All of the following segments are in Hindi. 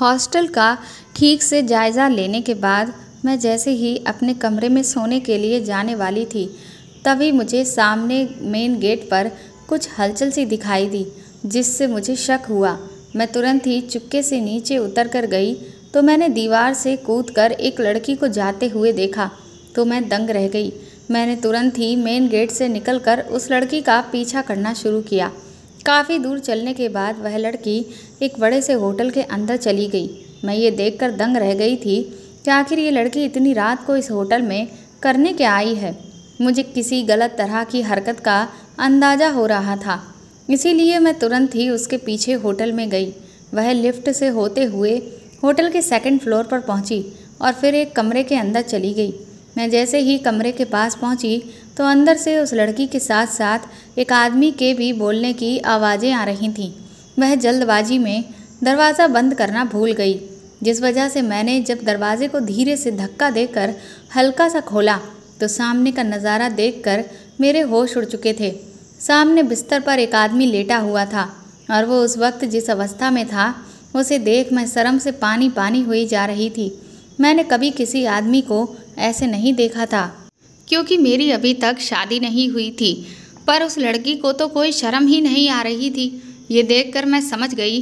हॉस्टल का ठीक से जायज़ा लेने के बाद मैं जैसे ही अपने कमरे में सोने के लिए जाने वाली थी तभी मुझे सामने मेन गेट पर कुछ हलचल सी दिखाई दी जिससे मुझे शक हुआ मैं तुरंत ही चुपके से नीचे उतर कर गई तो मैंने दीवार से कूद कर एक लड़की को जाते हुए देखा तो मैं दंग रह गई मैंने तुरंत ही मेन गेट से निकलकर उस लड़की का पीछा करना शुरू किया काफ़ी दूर चलने के बाद वह लड़की एक बड़े से होटल के अंदर चली गई मैं ये देखकर दंग रह गई थी कि आखिर ये लड़की इतनी रात को इस होटल में करने के आई है मुझे किसी गलत तरह की हरकत का अंदाज़ा हो रहा था इसीलिए मैं तुरंत ही उसके पीछे होटल में गई वह लिफ्ट से होते हुए होटल के सेकंड फ्लोर पर पहुंची और फिर एक कमरे के अंदर चली गई मैं जैसे ही कमरे के पास पहुंची तो अंदर से उस लड़की के साथ साथ एक आदमी के भी बोलने की आवाज़ें आ रही थीं वह जल्दबाजी में दरवाज़ा बंद करना भूल गई जिस वजह से मैंने जब दरवाजे को धीरे से धक्का देकर हल्का सा खोला तो सामने का नज़ारा देखकर मेरे होश उड़ चुके थे सामने बिस्तर पर एक आदमी लेटा हुआ था और वो उस वक्त जिस अवस्था में था उसे देख मैं शर्म से पानी पानी हुई जा रही थी मैंने कभी किसी आदमी को ऐसे नहीं देखा था क्योंकि मेरी अभी तक शादी नहीं हुई थी पर उस लड़की को तो कोई शर्म ही नहीं आ रही थी ये देख मैं समझ गई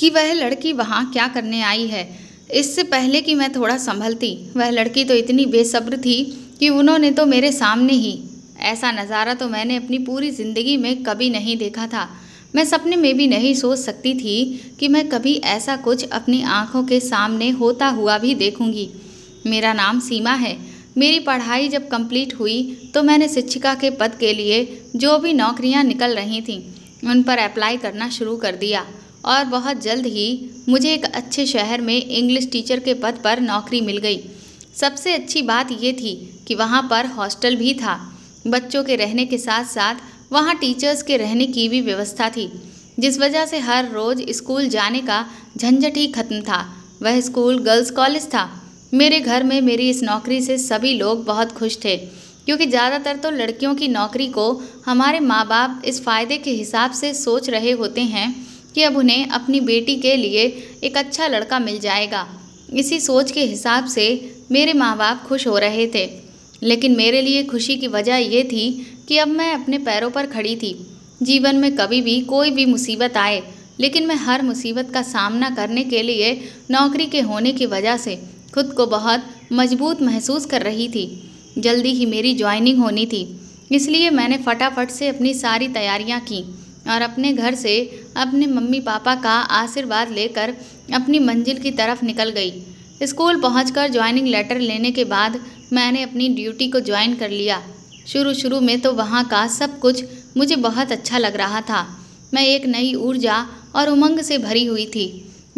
कि वह लड़की वहाँ क्या करने आई है इससे पहले कि मैं थोड़ा संभलती वह लड़की तो इतनी बेसब्र थी कि उन्होंने तो मेरे सामने ही ऐसा नज़ारा तो मैंने अपनी पूरी ज़िंदगी में कभी नहीं देखा था मैं सपने में भी नहीं सोच सकती थी कि मैं कभी ऐसा कुछ अपनी आँखों के सामने होता हुआ भी देखूंगी मेरा नाम सीमा है मेरी पढ़ाई जब कंप्लीट हुई तो मैंने शिक्षिका के पद के लिए जो भी नौकरियां निकल रही थीं उन पर अप्लाई करना शुरू कर दिया और बहुत जल्द ही मुझे एक अच्छे शहर में इंग्लिश टीचर के पद पर नौकरी मिल गई सबसे अच्छी बात ये थी कि वहाँ पर हॉस्टल भी था बच्चों के रहने के साथ साथ वहाँ टीचर्स के रहने की भी व्यवस्था थी जिस वजह से हर रोज़ स्कूल जाने का झंझट ही खत्म था वह स्कूल गर्ल्स कॉलेज था मेरे घर में मेरी इस नौकरी से सभी लोग बहुत खुश थे क्योंकि ज़्यादातर तो लड़कियों की नौकरी को हमारे माँ बाप इस फ़ायदे के हिसाब से सोच रहे होते हैं कि अब उन्हें अपनी बेटी के लिए एक अच्छा लड़का मिल जाएगा इसी सोच के हिसाब से मेरे माँ बाप खुश हो रहे थे लेकिन मेरे लिए खुशी की वजह ये थी कि अब मैं अपने पैरों पर खड़ी थी जीवन में कभी भी कोई भी मुसीबत आए लेकिन मैं हर मुसीबत का सामना करने के लिए नौकरी के होने की वजह से खुद को बहुत मजबूत महसूस कर रही थी जल्दी ही मेरी ज्वाइनिंग होनी थी इसलिए मैंने फटाफट से अपनी सारी तैयारियां की और अपने घर से अपने मम्मी पापा का आशीर्वाद लेकर अपनी मंजिल की तरफ निकल गई स्कूल पहुँच ज्वाइनिंग लेटर लेने के बाद मैंने अपनी ड्यूटी को ज्वाइन कर लिया शुरू शुरू में तो वहाँ का सब कुछ मुझे बहुत अच्छा लग रहा था मैं एक नई ऊर्जा और उमंग से भरी हुई थी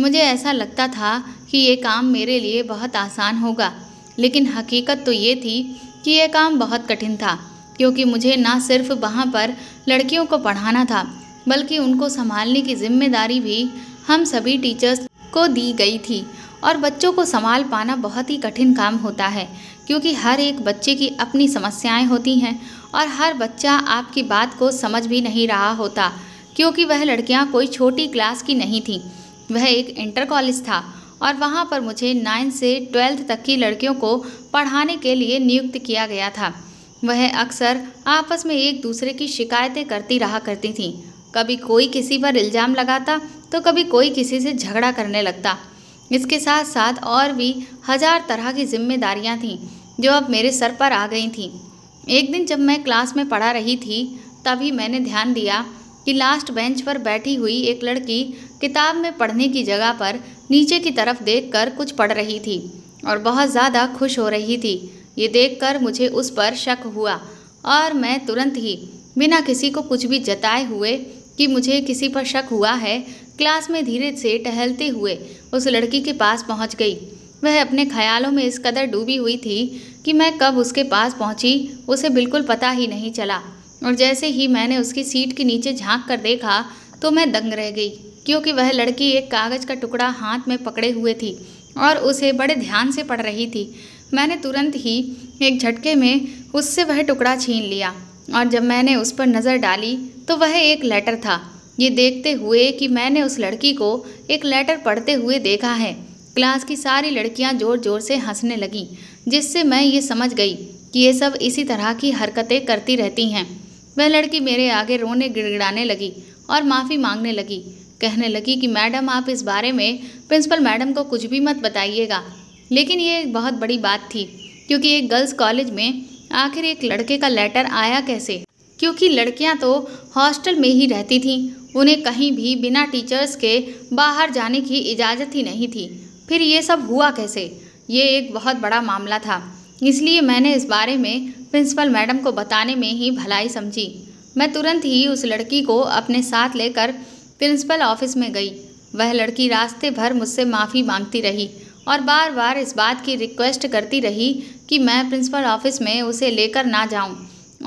मुझे ऐसा लगता था कि ये काम मेरे लिए बहुत आसान होगा लेकिन हकीकत तो ये थी कि यह काम बहुत कठिन था क्योंकि मुझे ना सिर्फ वहाँ पर लड़कियों को पढ़ाना था बल्कि उनको संभालने की जिम्मेदारी भी हम सभी टीचर्स को दी गई थी और बच्चों को संभाल पाना बहुत ही कठिन काम होता है क्योंकि हर एक बच्चे की अपनी समस्याएं होती हैं और हर बच्चा आपकी बात को समझ भी नहीं रहा होता क्योंकि वह लड़कियां कोई छोटी क्लास की नहीं थीं वह एक इंटर कॉलेज था और वहाँ पर मुझे नाइन्थ से ट्वेल्थ तक की लड़कियों को पढ़ाने के लिए नियुक्त किया गया था वह अक्सर आपस में एक दूसरे की शिकायतें करती रहा करती थीं कभी कोई किसी पर इल्ज़ाम लगाता तो कभी कोई किसी से झगड़ा करने लगता इसके साथ साथ और भी हज़ार तरह की जिम्मेदारियाँ थीं जो अब मेरे सर पर आ गई थीं एक दिन जब मैं क्लास में पढ़ा रही थी तभी मैंने ध्यान दिया कि लास्ट बेंच पर बैठी हुई एक लड़की किताब में पढ़ने की जगह पर नीचे की तरफ देखकर कुछ पढ़ रही थी और बहुत ज़्यादा खुश हो रही थी ये देखकर मुझे उस पर शक हुआ और मैं तुरंत ही बिना किसी को कुछ भी जताए हुए कि मुझे किसी पर शक हुआ है क्लास में धीरे से टहलते हुए उस लड़की के पास पहुंच गई वह अपने ख्यालों में इस कदर डूबी हुई थी कि मैं कब उसके पास पहुंची उसे बिल्कुल पता ही नहीं चला और जैसे ही मैंने उसकी सीट के नीचे झांक कर देखा तो मैं दंग रह गई क्योंकि वह लड़की एक कागज़ का टुकड़ा हाथ में पकड़े हुए थी और उसे बड़े ध्यान से पढ़ रही थी मैंने तुरंत ही एक झटके में उससे वह टुकड़ा छीन लिया और जब मैंने उस पर नज़र डाली तो वह एक लेटर था ये देखते हुए कि मैंने उस लड़की को एक लेटर पढ़ते हुए देखा है क्लास की सारी लड़कियां ज़ोर ज़ोर से हंसने लगीं जिससे मैं ये समझ गई कि ये सब इसी तरह की हरकतें करती रहती हैं वह लड़की मेरे आगे रोने गिड़गिड़ाने लगी और माफ़ी मांगने लगी कहने लगी कि मैडम आप इस बारे में प्रिंसिपल मैडम को कुछ भी मत बताइएगा लेकिन ये एक बहुत बड़ी बात थी क्योंकि एक गर्ल्स कॉलेज में आखिर एक लड़के का लेटर आया कैसे क्योंकि लड़कियां तो हॉस्टल में ही रहती थीं उन्हें कहीं भी बिना टीचर्स के बाहर जाने की इजाज़त ही नहीं थी फिर ये सब हुआ कैसे ये एक बहुत बड़ा मामला था इसलिए मैंने इस बारे में प्रिंसिपल मैडम को बताने में ही भलाई समझी मैं तुरंत ही उस लड़की को अपने साथ लेकर प्रिंसिपल ऑफिस में गई वह लड़की रास्ते भर मुझसे माफ़ी मांगती रही और बार बार इस बात की रिक्वेस्ट करती रही कि मैं प्रिंसिपल ऑफिस में उसे लेकर ना जाऊं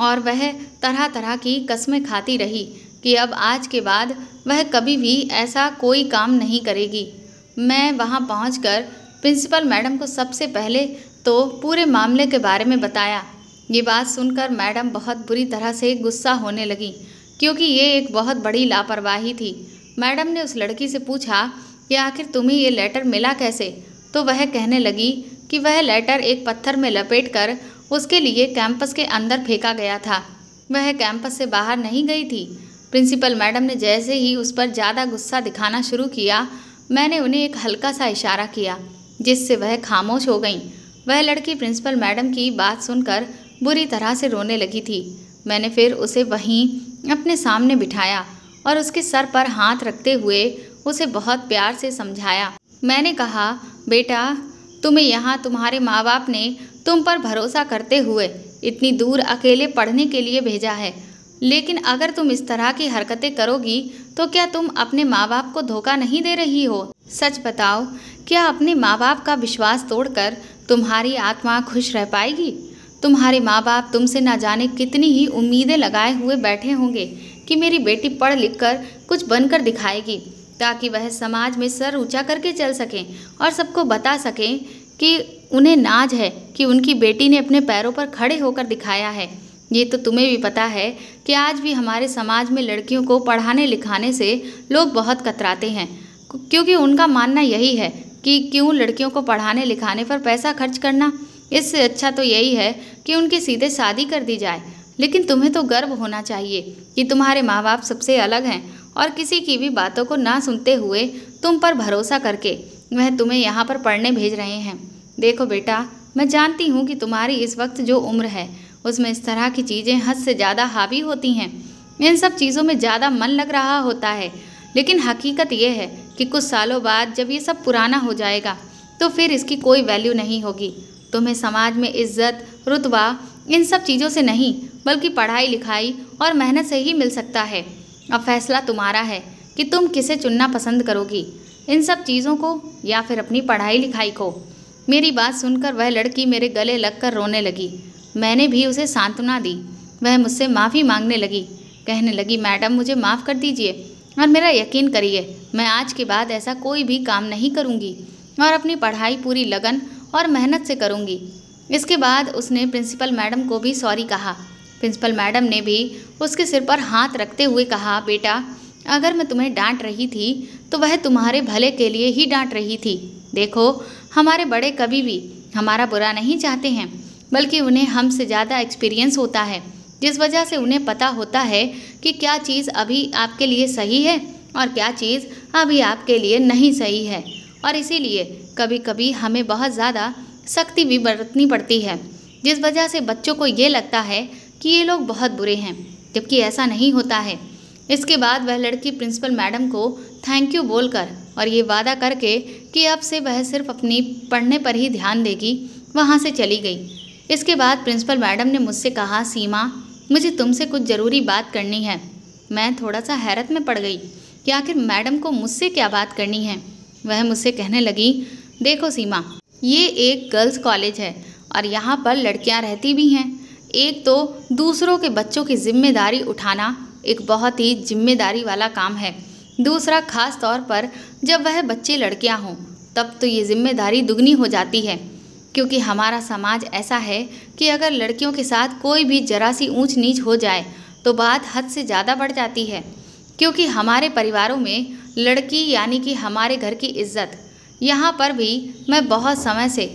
और वह तरह तरह की कस्में खाती रही कि अब आज के बाद वह कभी भी ऐसा कोई काम नहीं करेगी मैं वहां पहुंचकर प्रिंसिपल मैडम को सबसे पहले तो पूरे मामले के बारे में बताया ये बात सुनकर मैडम बहुत बुरी तरह से गुस्सा होने लगी क्योंकि ये एक बहुत बड़ी लापरवाही थी मैडम ने उस लड़की से पूछा कि आखिर तुम्हें ये लेटर मिला कैसे तो वह कहने लगी कि वह लेटर एक पत्थर में लपेट कर उसके लिए कैंपस के अंदर फेंका गया था वह कैंपस से बाहर नहीं गई थी प्रिंसिपल मैडम ने जैसे ही उस पर ज़्यादा गुस्सा दिखाना शुरू किया मैंने उन्हें एक हल्का सा इशारा किया जिससे वह खामोश हो गईं वह लड़की प्रिंसिपल मैडम की बात सुनकर बुरी तरह से रोने लगी थी मैंने फिर उसे वहीं अपने सामने बिठाया और उसके सर पर हाथ रखते हुए उसे बहुत प्यार से समझाया मैंने कहा बेटा तुम्हें यहाँ तुम्हारे माँ बाप ने तुम पर भरोसा करते हुए इतनी दूर अकेले पढ़ने के लिए भेजा है लेकिन अगर तुम इस तरह की हरकतें करोगी तो क्या तुम अपने माँ बाप को धोखा नहीं दे रही हो सच बताओ क्या अपने माँ बाप का विश्वास तोड़कर तुम्हारी आत्मा खुश रह पाएगी तुम्हारे माँ बाप तुमसे ना जाने कितनी ही उम्मीदें लगाए हुए बैठे होंगे कि मेरी बेटी पढ़ लिख कर कुछ बनकर दिखाएगी ताकि वह समाज में सर ऊंचा करके चल सकें और सबको बता सकें कि उन्हें नाज है कि उनकी बेटी ने अपने पैरों पर खड़े होकर दिखाया है ये तो तुम्हें भी पता है कि आज भी हमारे समाज में लड़कियों को पढ़ाने लिखाने से लोग बहुत कतराते हैं क्योंकि उनका मानना यही है कि क्यों लड़कियों को पढ़ाने लिखाने पर पैसा खर्च करना इससे अच्छा तो यही है कि उनकी सीधे शादी कर दी जाए लेकिन तुम्हें तो गर्व होना चाहिए कि तुम्हारे माँ बाप सबसे अलग हैं और किसी की भी बातों को ना सुनते हुए तुम पर भरोसा करके वह तुम्हें यहाँ पर पढ़ने भेज रहे हैं देखो बेटा मैं जानती हूँ कि तुम्हारी इस वक्त जो उम्र है उसमें इस तरह की चीज़ें हद से ज़्यादा हावी होती हैं इन सब चीज़ों में ज़्यादा मन लग रहा होता है लेकिन हकीकत यह है कि कुछ सालों बाद जब ये सब पुराना हो जाएगा तो फिर इसकी कोई वैल्यू नहीं होगी तुम्हें समाज में इज्जत रुतबा इन सब चीज़ों से नहीं बल्कि पढ़ाई लिखाई और मेहनत से ही मिल सकता है अब फैसला तुम्हारा है कि तुम किसे चुनना पसंद करोगी इन सब चीज़ों को या फिर अपनी पढ़ाई लिखाई को मेरी बात सुनकर वह लड़की मेरे गले लगकर रोने लगी मैंने भी उसे सांत्वना दी वह मुझसे माफ़ी मांगने लगी कहने लगी मैडम मुझे माफ़ कर दीजिए और मेरा यकीन करिए मैं आज के बाद ऐसा कोई भी काम नहीं करूँगी और अपनी पढ़ाई पूरी लगन और मेहनत से करूँगी इसके बाद उसने प्रिंसिपल मैडम को भी सॉरी कहा प्रिंसिपल मैडम ने भी उसके सिर पर हाथ रखते हुए कहा बेटा अगर मैं तुम्हें डांट रही थी तो वह तुम्हारे भले के लिए ही डांट रही थी देखो हमारे बड़े कभी भी हमारा बुरा नहीं चाहते हैं बल्कि उन्हें हमसे ज़्यादा एक्सपीरियंस होता है जिस वजह से उन्हें पता होता है कि क्या चीज़ अभी आपके लिए सही है और क्या चीज़ अभी आपके लिए नहीं सही है और इसीलिए कभी कभी हमें बहुत ज़्यादा सख्ती भी बरतनी पड़ती है जिस वजह से बच्चों को ये लगता है कि ये लोग बहुत बुरे हैं जबकि ऐसा नहीं होता है इसके बाद वह लड़की प्रिंसिपल मैडम को थैंक यू बोलकर और ये वादा करके कि अब से वह सिर्फ अपनी पढ़ने पर ही ध्यान देगी वहाँ से चली गई इसके बाद प्रिंसिपल मैडम ने मुझसे कहा सीमा मुझे तुमसे कुछ ज़रूरी बात करनी है मैं थोड़ा सा हैरत में पड़ गई कि आखिर मैडम को मुझसे क्या बात करनी है वह मुझसे कहने लगी देखो सीमा ये एक गर्ल्स कॉलेज है और यहाँ पर लड़कियाँ रहती भी हैं एक तो दूसरों के बच्चों की जिम्मेदारी उठाना एक बहुत ही जिम्मेदारी वाला काम है दूसरा खास तौर पर जब वह बच्चे लड़कियाँ हों तब तो ये जिम्मेदारी दुगनी हो जाती है क्योंकि हमारा समाज ऐसा है कि अगर लड़कियों के साथ कोई भी जरा सी ऊंच नीच हो जाए तो बात हद से ज़्यादा बढ़ जाती है क्योंकि हमारे परिवारों में लड़की यानी कि हमारे घर की इज्जत यहाँ पर भी मैं बहुत समय से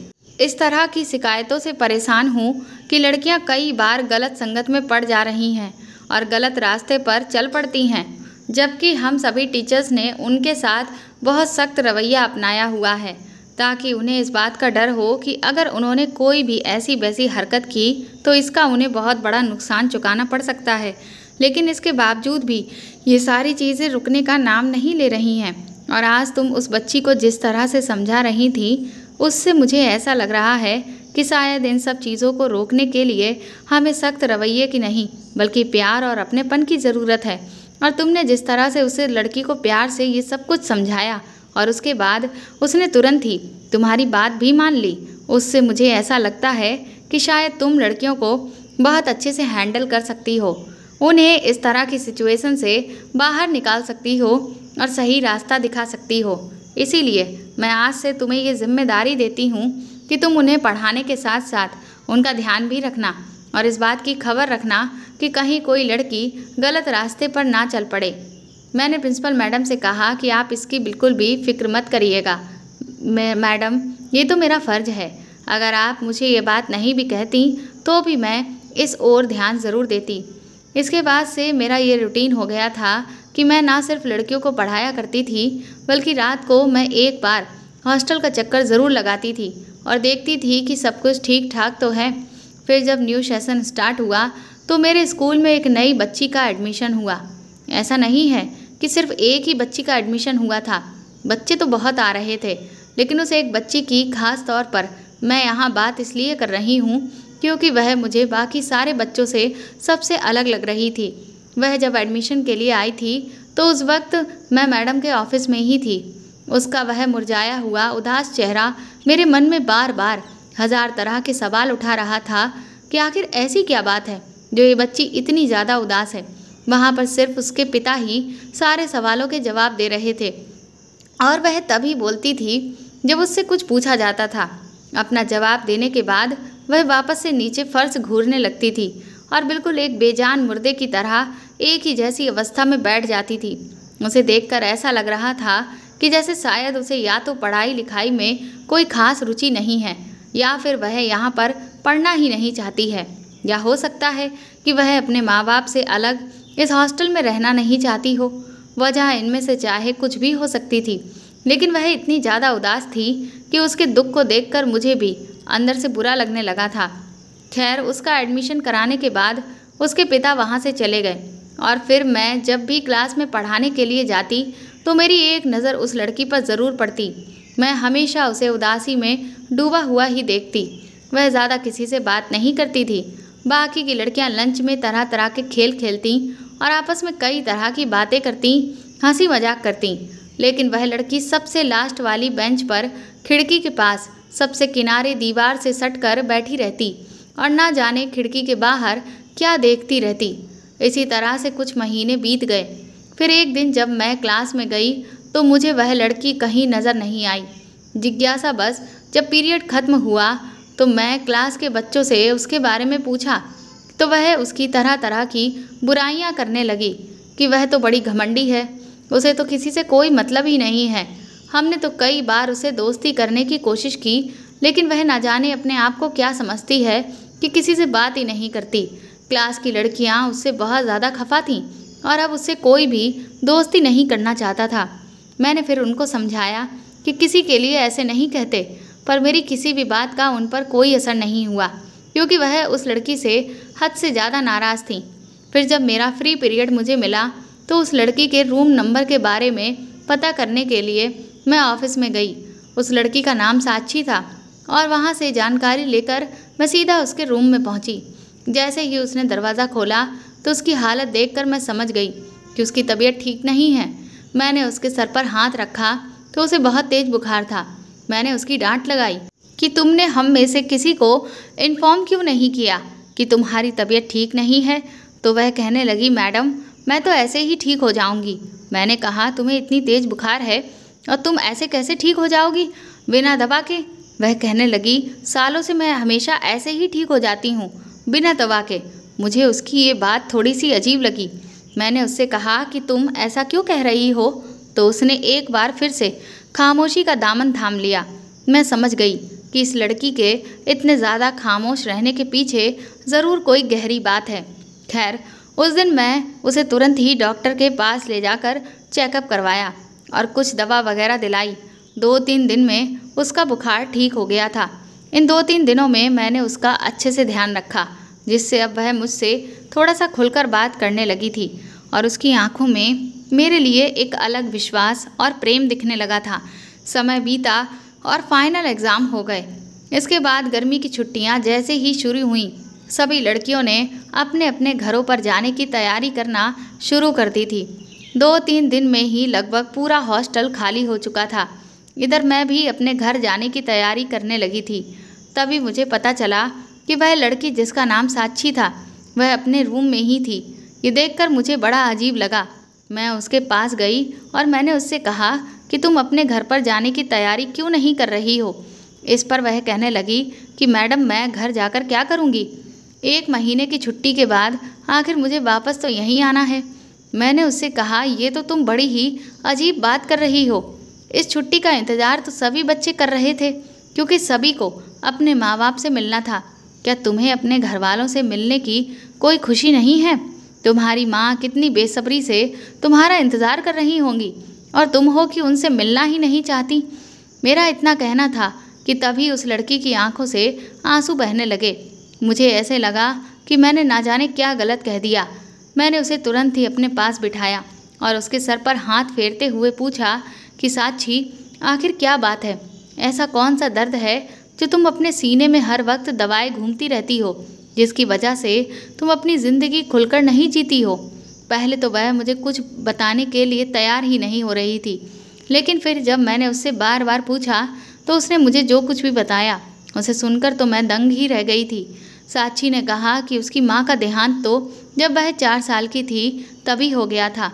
इस तरह की शिकायतों से परेशान हूँ कि लड़कियाँ कई बार गलत संगत में पड़ जा रही हैं और गलत रास्ते पर चल पड़ती हैं जबकि हम सभी टीचर्स ने उनके साथ बहुत सख्त रवैया अपनाया हुआ है ताकि उन्हें इस बात का डर हो कि अगर उन्होंने कोई भी ऐसी वैसी हरकत की तो इसका उन्हें बहुत बड़ा नुकसान चुकाना पड़ सकता है लेकिन इसके बावजूद भी ये सारी चीज़ें रुकने का नाम नहीं ले रही हैं और आज तुम उस बच्ची को जिस तरह से समझा रही थी उससे मुझे ऐसा लग रहा है कि शायद इन सब चीज़ों को रोकने के लिए हमें सख्त रवैये की नहीं बल्कि प्यार और अपनेपन की ज़रूरत है और तुमने जिस तरह से उसे लड़की को प्यार से ये सब कुछ समझाया और उसके बाद उसने तुरंत ही तुम्हारी बात भी मान ली उससे मुझे ऐसा लगता है कि शायद तुम लड़कियों को बहुत अच्छे से हैंडल कर सकती हो उन्हें इस तरह की सिचुएशन से बाहर निकाल सकती हो और सही रास्ता दिखा सकती हो इसीलिए मैं आज से तुम्हें ये जिम्मेदारी देती हूँ कि तुम उन्हें पढ़ाने के साथ साथ उनका ध्यान भी रखना और इस बात की खबर रखना कि कहीं कोई लड़की गलत रास्ते पर ना चल पड़े मैंने प्रिंसिपल मैडम से कहा कि आप इसकी बिल्कुल भी फिक्र मत करिएगा मैडम ये तो मेरा फ़र्ज है अगर आप मुझे ये बात नहीं भी कहती तो भी मैं इस ओर ध्यान ज़रूर देती इसके बाद से मेरा ये रूटीन हो गया था कि मैं ना सिर्फ लड़कियों को पढ़ाया करती थी बल्कि रात को मैं एक बार हॉस्टल का चक्कर ज़रूर लगाती थी और देखती थी कि सब कुछ ठीक ठाक तो है फिर जब न्यू सेशन स्टार्ट हुआ तो मेरे स्कूल में एक नई बच्ची का एडमिशन हुआ ऐसा नहीं है कि सिर्फ एक ही बच्ची का एडमिशन हुआ था बच्चे तो बहुत आ रहे थे लेकिन उस एक बच्ची की खास तौर पर मैं यहाँ बात इसलिए कर रही हूँ क्योंकि वह मुझे बाकी सारे बच्चों से सबसे अलग लग रही थी वह जब एडमिशन के लिए आई थी तो उस वक्त मैं मैडम के ऑफिस में ही थी उसका वह मुरझाया हुआ उदास चेहरा मेरे मन में बार बार हज़ार तरह के सवाल उठा रहा था कि आखिर ऐसी क्या बात है जो ये बच्ची इतनी ज़्यादा उदास है वहाँ पर सिर्फ उसके पिता ही सारे सवालों के जवाब दे रहे थे और वह तभी बोलती थी जब उससे कुछ पूछा जाता था अपना जवाब देने के बाद वह वापस से नीचे फर्श घूरने लगती थी और बिल्कुल एक बेजान मुर्दे की तरह एक ही जैसी अवस्था में बैठ जाती थी उसे देखकर ऐसा लग रहा था कि जैसे शायद उसे या तो पढ़ाई लिखाई में कोई खास रुचि नहीं है या फिर वह यहाँ पर पढ़ना ही नहीं चाहती है या हो सकता है कि वह अपने माँ बाप से अलग इस हॉस्टल में रहना नहीं चाहती हो वजह इनमें से चाहे कुछ भी हो सकती थी लेकिन वह इतनी ज़्यादा उदास थी कि उसके दुख को देखकर मुझे भी अंदर से बुरा लगने लगा था खैर उसका एडमिशन कराने के बाद उसके पिता वहाँ से चले गए और फिर मैं जब भी क्लास में पढ़ाने के लिए जाती तो मेरी एक नज़र उस लड़की पर ज़रूर पड़ती मैं हमेशा उसे उदासी में डूबा हुआ ही देखती वह ज़्यादा किसी से बात नहीं करती थी बाकी की लड़कियाँ लंच में तरह तरह के खेल खेलती और आपस में कई तरह की बातें करती हंसी मजाक करती लेकिन वह लड़की सबसे लास्ट वाली बेंच पर खिड़की के पास सबसे किनारे दीवार से कर बैठी रहती और ना जाने खिड़की के बाहर क्या देखती रहती इसी तरह से कुछ महीने बीत गए फिर एक दिन जब मैं क्लास में गई तो मुझे वह लड़की कहीं नज़र नहीं आई जिज्ञासा बस जब पीरियड खत्म हुआ तो मैं क्लास के बच्चों से उसके बारे में पूछा तो वह उसकी तरह तरह की बुराइयां करने लगी कि वह तो बड़ी घमंडी है उसे तो किसी से कोई मतलब ही नहीं है हमने तो कई बार उसे दोस्ती करने की कोशिश की लेकिन वह ना जाने अपने आप को क्या समझती है कि किसी से बात ही नहीं करती क्लास की लड़कियां उससे बहुत ज़्यादा खफा थीं और अब उससे कोई भी दोस्ती नहीं करना चाहता था मैंने फिर उनको समझाया कि किसी के लिए ऐसे नहीं कहते पर मेरी किसी भी बात का उन पर कोई असर नहीं हुआ क्योंकि वह उस लड़की से हद से ज़्यादा नाराज़ थी फिर जब मेरा फ्री पीरियड मुझे मिला तो उस लड़की के रूम नंबर के बारे में पता करने के लिए मैं ऑफिस में गई उस लड़की का नाम साक्षी था और वहाँ से जानकारी लेकर मैं सीधा उसके रूम में पहुँची जैसे ही उसने दरवाज़ा खोला तो उसकी हालत देख मैं समझ गई कि उसकी तबीयत ठीक नहीं है मैंने उसके सर पर हाथ रखा तो उसे बहुत तेज़ बुखार था मैंने उसकी डांट लगाई कि तुमने हम में से किसी को इन्फॉर्म क्यों नहीं किया कि तुम्हारी तबीयत ठीक नहीं है तो वह कहने लगी मैडम मैं तो ऐसे ही ठीक हो जाऊंगी मैंने कहा तुम्हें इतनी तेज़ बुखार है और तुम ऐसे कैसे ठीक हो जाओगी बिना दवा के वह कहने लगी सालों से मैं हमेशा ऐसे ही ठीक हो जाती हूँ बिना दवा के मुझे उसकी ये बात थोड़ी सी अजीब लगी मैंने उससे कहा कि तुम ऐसा क्यों कह रही हो तो उसने एक बार फिर से खामोशी का दामन थाम लिया मैं समझ गई कि इस लड़की के इतने ज़्यादा खामोश रहने के पीछे ज़रूर कोई गहरी बात है खैर उस दिन मैं उसे तुरंत ही डॉक्टर के पास ले जाकर चेकअप करवाया और कुछ दवा वगैरह दिलाई दो तीन दिन में उसका बुखार ठीक हो गया था इन दो तीन दिनों में मैंने उसका अच्छे से ध्यान रखा जिससे अब वह मुझसे थोड़ा सा खुलकर बात करने लगी थी और उसकी आंखों में मेरे लिए एक अलग विश्वास और प्रेम दिखने लगा था समय बीता और फाइनल एग्ज़ाम हो गए इसके बाद गर्मी की छुट्टियां जैसे ही शुरू हुई सभी लड़कियों ने अपने अपने घरों पर जाने की तैयारी करना शुरू कर दी थी दो तीन दिन में ही लगभग पूरा हॉस्टल खाली हो चुका था इधर मैं भी अपने घर जाने की तैयारी करने लगी थी तभी मुझे पता चला कि वह लड़की जिसका नाम साक्षी था वह अपने रूम में ही थी ये देखकर मुझे बड़ा अजीब लगा मैं उसके पास गई और मैंने उससे कहा कि तुम अपने घर पर जाने की तैयारी क्यों नहीं कर रही हो इस पर वह कहने लगी कि मैडम मैं घर जाकर क्या करूँगी एक महीने की छुट्टी के बाद आखिर मुझे वापस तो यहीं आना है मैंने उससे कहा ये तो तुम बड़ी ही अजीब बात कर रही हो इस छुट्टी का इंतज़ार तो सभी बच्चे कर रहे थे क्योंकि सभी को अपने माँ बाप से मिलना था क्या तुम्हें अपने घर वालों से मिलने की कोई खुशी नहीं है तुम्हारी माँ कितनी बेसब्री से तुम्हारा इंतज़ार कर रही होंगी और तुम हो कि उनसे मिलना ही नहीं चाहती मेरा इतना कहना था कि तभी उस लड़की की आंखों से आंसू बहने लगे मुझे ऐसे लगा कि मैंने ना जाने क्या गलत कह दिया मैंने उसे तुरंत ही अपने पास बिठाया और उसके सर पर हाथ फेरते हुए पूछा कि साक्षी आखिर क्या बात है ऐसा कौन सा दर्द है जो तुम अपने सीने में हर वक्त दवाएँ घूमती रहती हो जिसकी वजह से तुम अपनी ज़िंदगी खुलकर नहीं जीती हो पहले तो वह मुझे कुछ बताने के लिए तैयार ही नहीं हो रही थी लेकिन फिर जब मैंने उससे बार बार पूछा तो उसने मुझे जो कुछ भी बताया उसे सुनकर तो मैं दंग ही रह गई थी साक्षी ने कहा कि उसकी माँ का देहांत तो जब वह चार साल की थी तभी हो गया था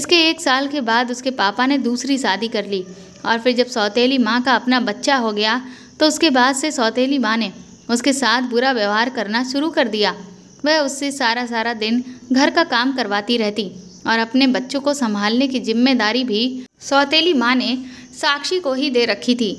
इसके एक साल के बाद उसके पापा ने दूसरी शादी कर ली और फिर जब सौतेली माँ का अपना बच्चा हो गया तो उसके बाद से सौतेली माँ ने उसके साथ बुरा व्यवहार करना शुरू कर दिया वह उससे सारा सारा दिन घर का काम करवाती रहती और अपने बच्चों को संभालने की जिम्मेदारी भी सौतेली माँ ने साक्षी को ही दे रखी थी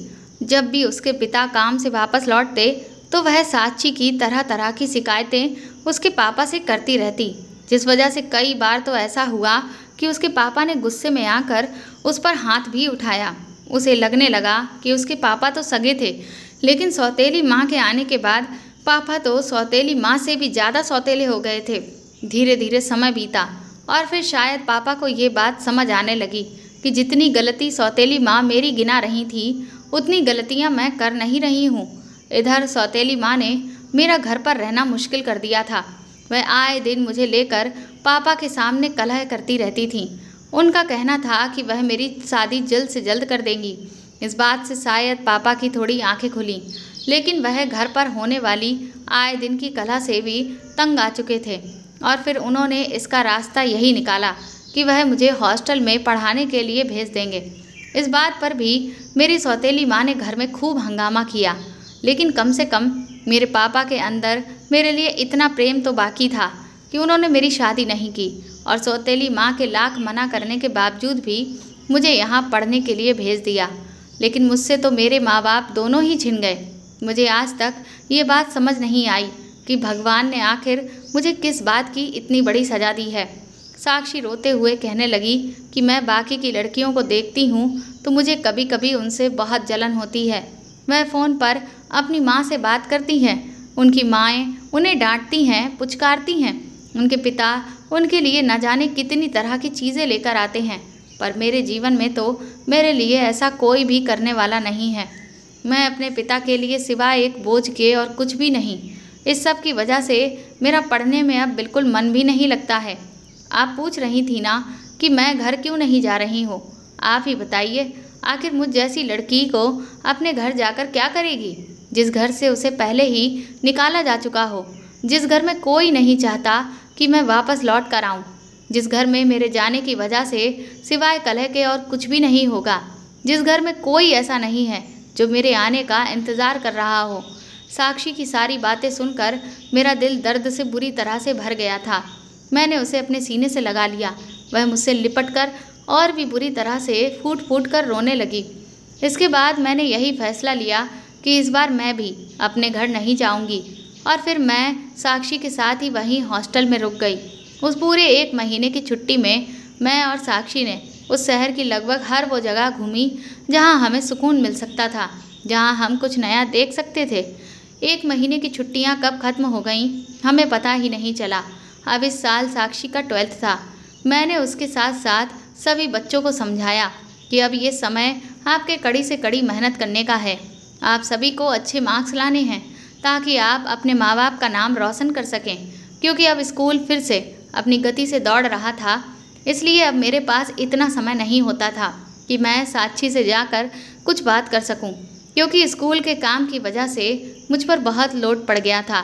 जब भी उसके पिता काम से वापस लौटते तो वह साक्षी की तरह तरह की शिकायतें उसके पापा से करती रहती जिस वजह से कई बार तो ऐसा हुआ कि उसके पापा ने गुस्से में आकर उस पर हाथ भी उठाया उसे लगने लगा कि उसके पापा तो सगे थे लेकिन सौतेली माँ के आने के बाद पापा तो सौतेली माँ से भी ज़्यादा सौतेले हो गए थे धीरे धीरे समय बीता और फिर शायद पापा को ये बात समझ आने लगी कि जितनी गलती सौतेली माँ मेरी गिना रही थी उतनी गलतियाँ मैं कर नहीं रही हूँ इधर सौतेली माँ ने मेरा घर पर रहना मुश्किल कर दिया था वह आए दिन मुझे लेकर पापा के सामने कलह करती रहती थी उनका कहना था कि वह मेरी शादी जल्द से जल्द कर देंगी इस बात से शायद पापा की थोड़ी आंखें खुली लेकिन वह घर पर होने वाली आए दिन की कला से भी तंग आ चुके थे और फिर उन्होंने इसका रास्ता यही निकाला कि वह मुझे हॉस्टल में पढ़ाने के लिए भेज देंगे इस बात पर भी मेरी सौतेली माँ ने घर में खूब हंगामा किया लेकिन कम से कम मेरे पापा के अंदर मेरे लिए इतना प्रेम तो बाकी था कि उन्होंने मेरी शादी नहीं की और सौतेली माँ के लाख मना करने के बावजूद भी मुझे यहाँ पढ़ने के लिए भेज दिया लेकिन मुझसे तो मेरे माँ बाप दोनों ही छिन गए मुझे आज तक ये बात समझ नहीं आई कि भगवान ने आखिर मुझे किस बात की इतनी बड़ी सजा दी है साक्षी रोते हुए कहने लगी कि मैं बाकी की लड़कियों को देखती हूँ तो मुझे कभी कभी उनसे बहुत जलन होती है वह फ़ोन पर अपनी माँ से बात करती हैं उनकी माएँ उन्हें डांटती हैं पुचकारती हैं उनके पिता उनके लिए न जाने कितनी तरह की चीज़ें लेकर आते हैं पर मेरे जीवन में तो मेरे लिए ऐसा कोई भी करने वाला नहीं है मैं अपने पिता के लिए सिवाय एक बोझ के और कुछ भी नहीं इस सब की वजह से मेरा पढ़ने में अब बिल्कुल मन भी नहीं लगता है आप पूछ रही थी ना कि मैं घर क्यों नहीं जा रही हूँ आप ही बताइए आखिर मुझ जैसी लड़की को अपने घर जाकर क्या करेगी जिस घर से उसे पहले ही निकाला जा चुका हो जिस घर में कोई नहीं चाहता कि मैं वापस लौट कर आऊँ जिस घर में मेरे जाने की वजह से सिवाय कलह के और कुछ भी नहीं होगा जिस घर में कोई ऐसा नहीं है जो मेरे आने का इंतज़ार कर रहा हो साक्षी की सारी बातें सुनकर मेरा दिल दर्द से बुरी तरह से भर गया था मैंने उसे अपने सीने से लगा लिया वह मुझसे लिपट कर और भी बुरी तरह से फूट फूट कर रोने लगी इसके बाद मैंने यही फैसला लिया कि इस बार मैं भी अपने घर नहीं जाऊंगी और फिर मैं साक्षी के साथ ही वहीं हॉस्टल में रुक गई उस पूरे एक महीने की छुट्टी में मैं और साक्षी ने उस शहर की लगभग हर वो जगह घूमी जहाँ हमें सुकून मिल सकता था जहाँ हम कुछ नया देख सकते थे एक महीने की छुट्टियाँ कब ख़त्म हो गईं हमें पता ही नहीं चला अब इस साल साक्षी का ट्वेल्थ था मैंने उसके साथ साथ सभी बच्चों को समझाया कि अब ये समय आपके कड़ी से कड़ी मेहनत करने का है आप सभी को अच्छे मार्क्स लाने हैं ताकि आप अपने माँ बाप का नाम रोशन कर सकें क्योंकि अब स्कूल फिर से अपनी गति से दौड़ रहा था इसलिए अब मेरे पास इतना समय नहीं होता था कि मैं साक्षी से जाकर कुछ बात कर सकूं, क्योंकि स्कूल के काम की वजह से मुझ पर बहुत लोड पड़ गया था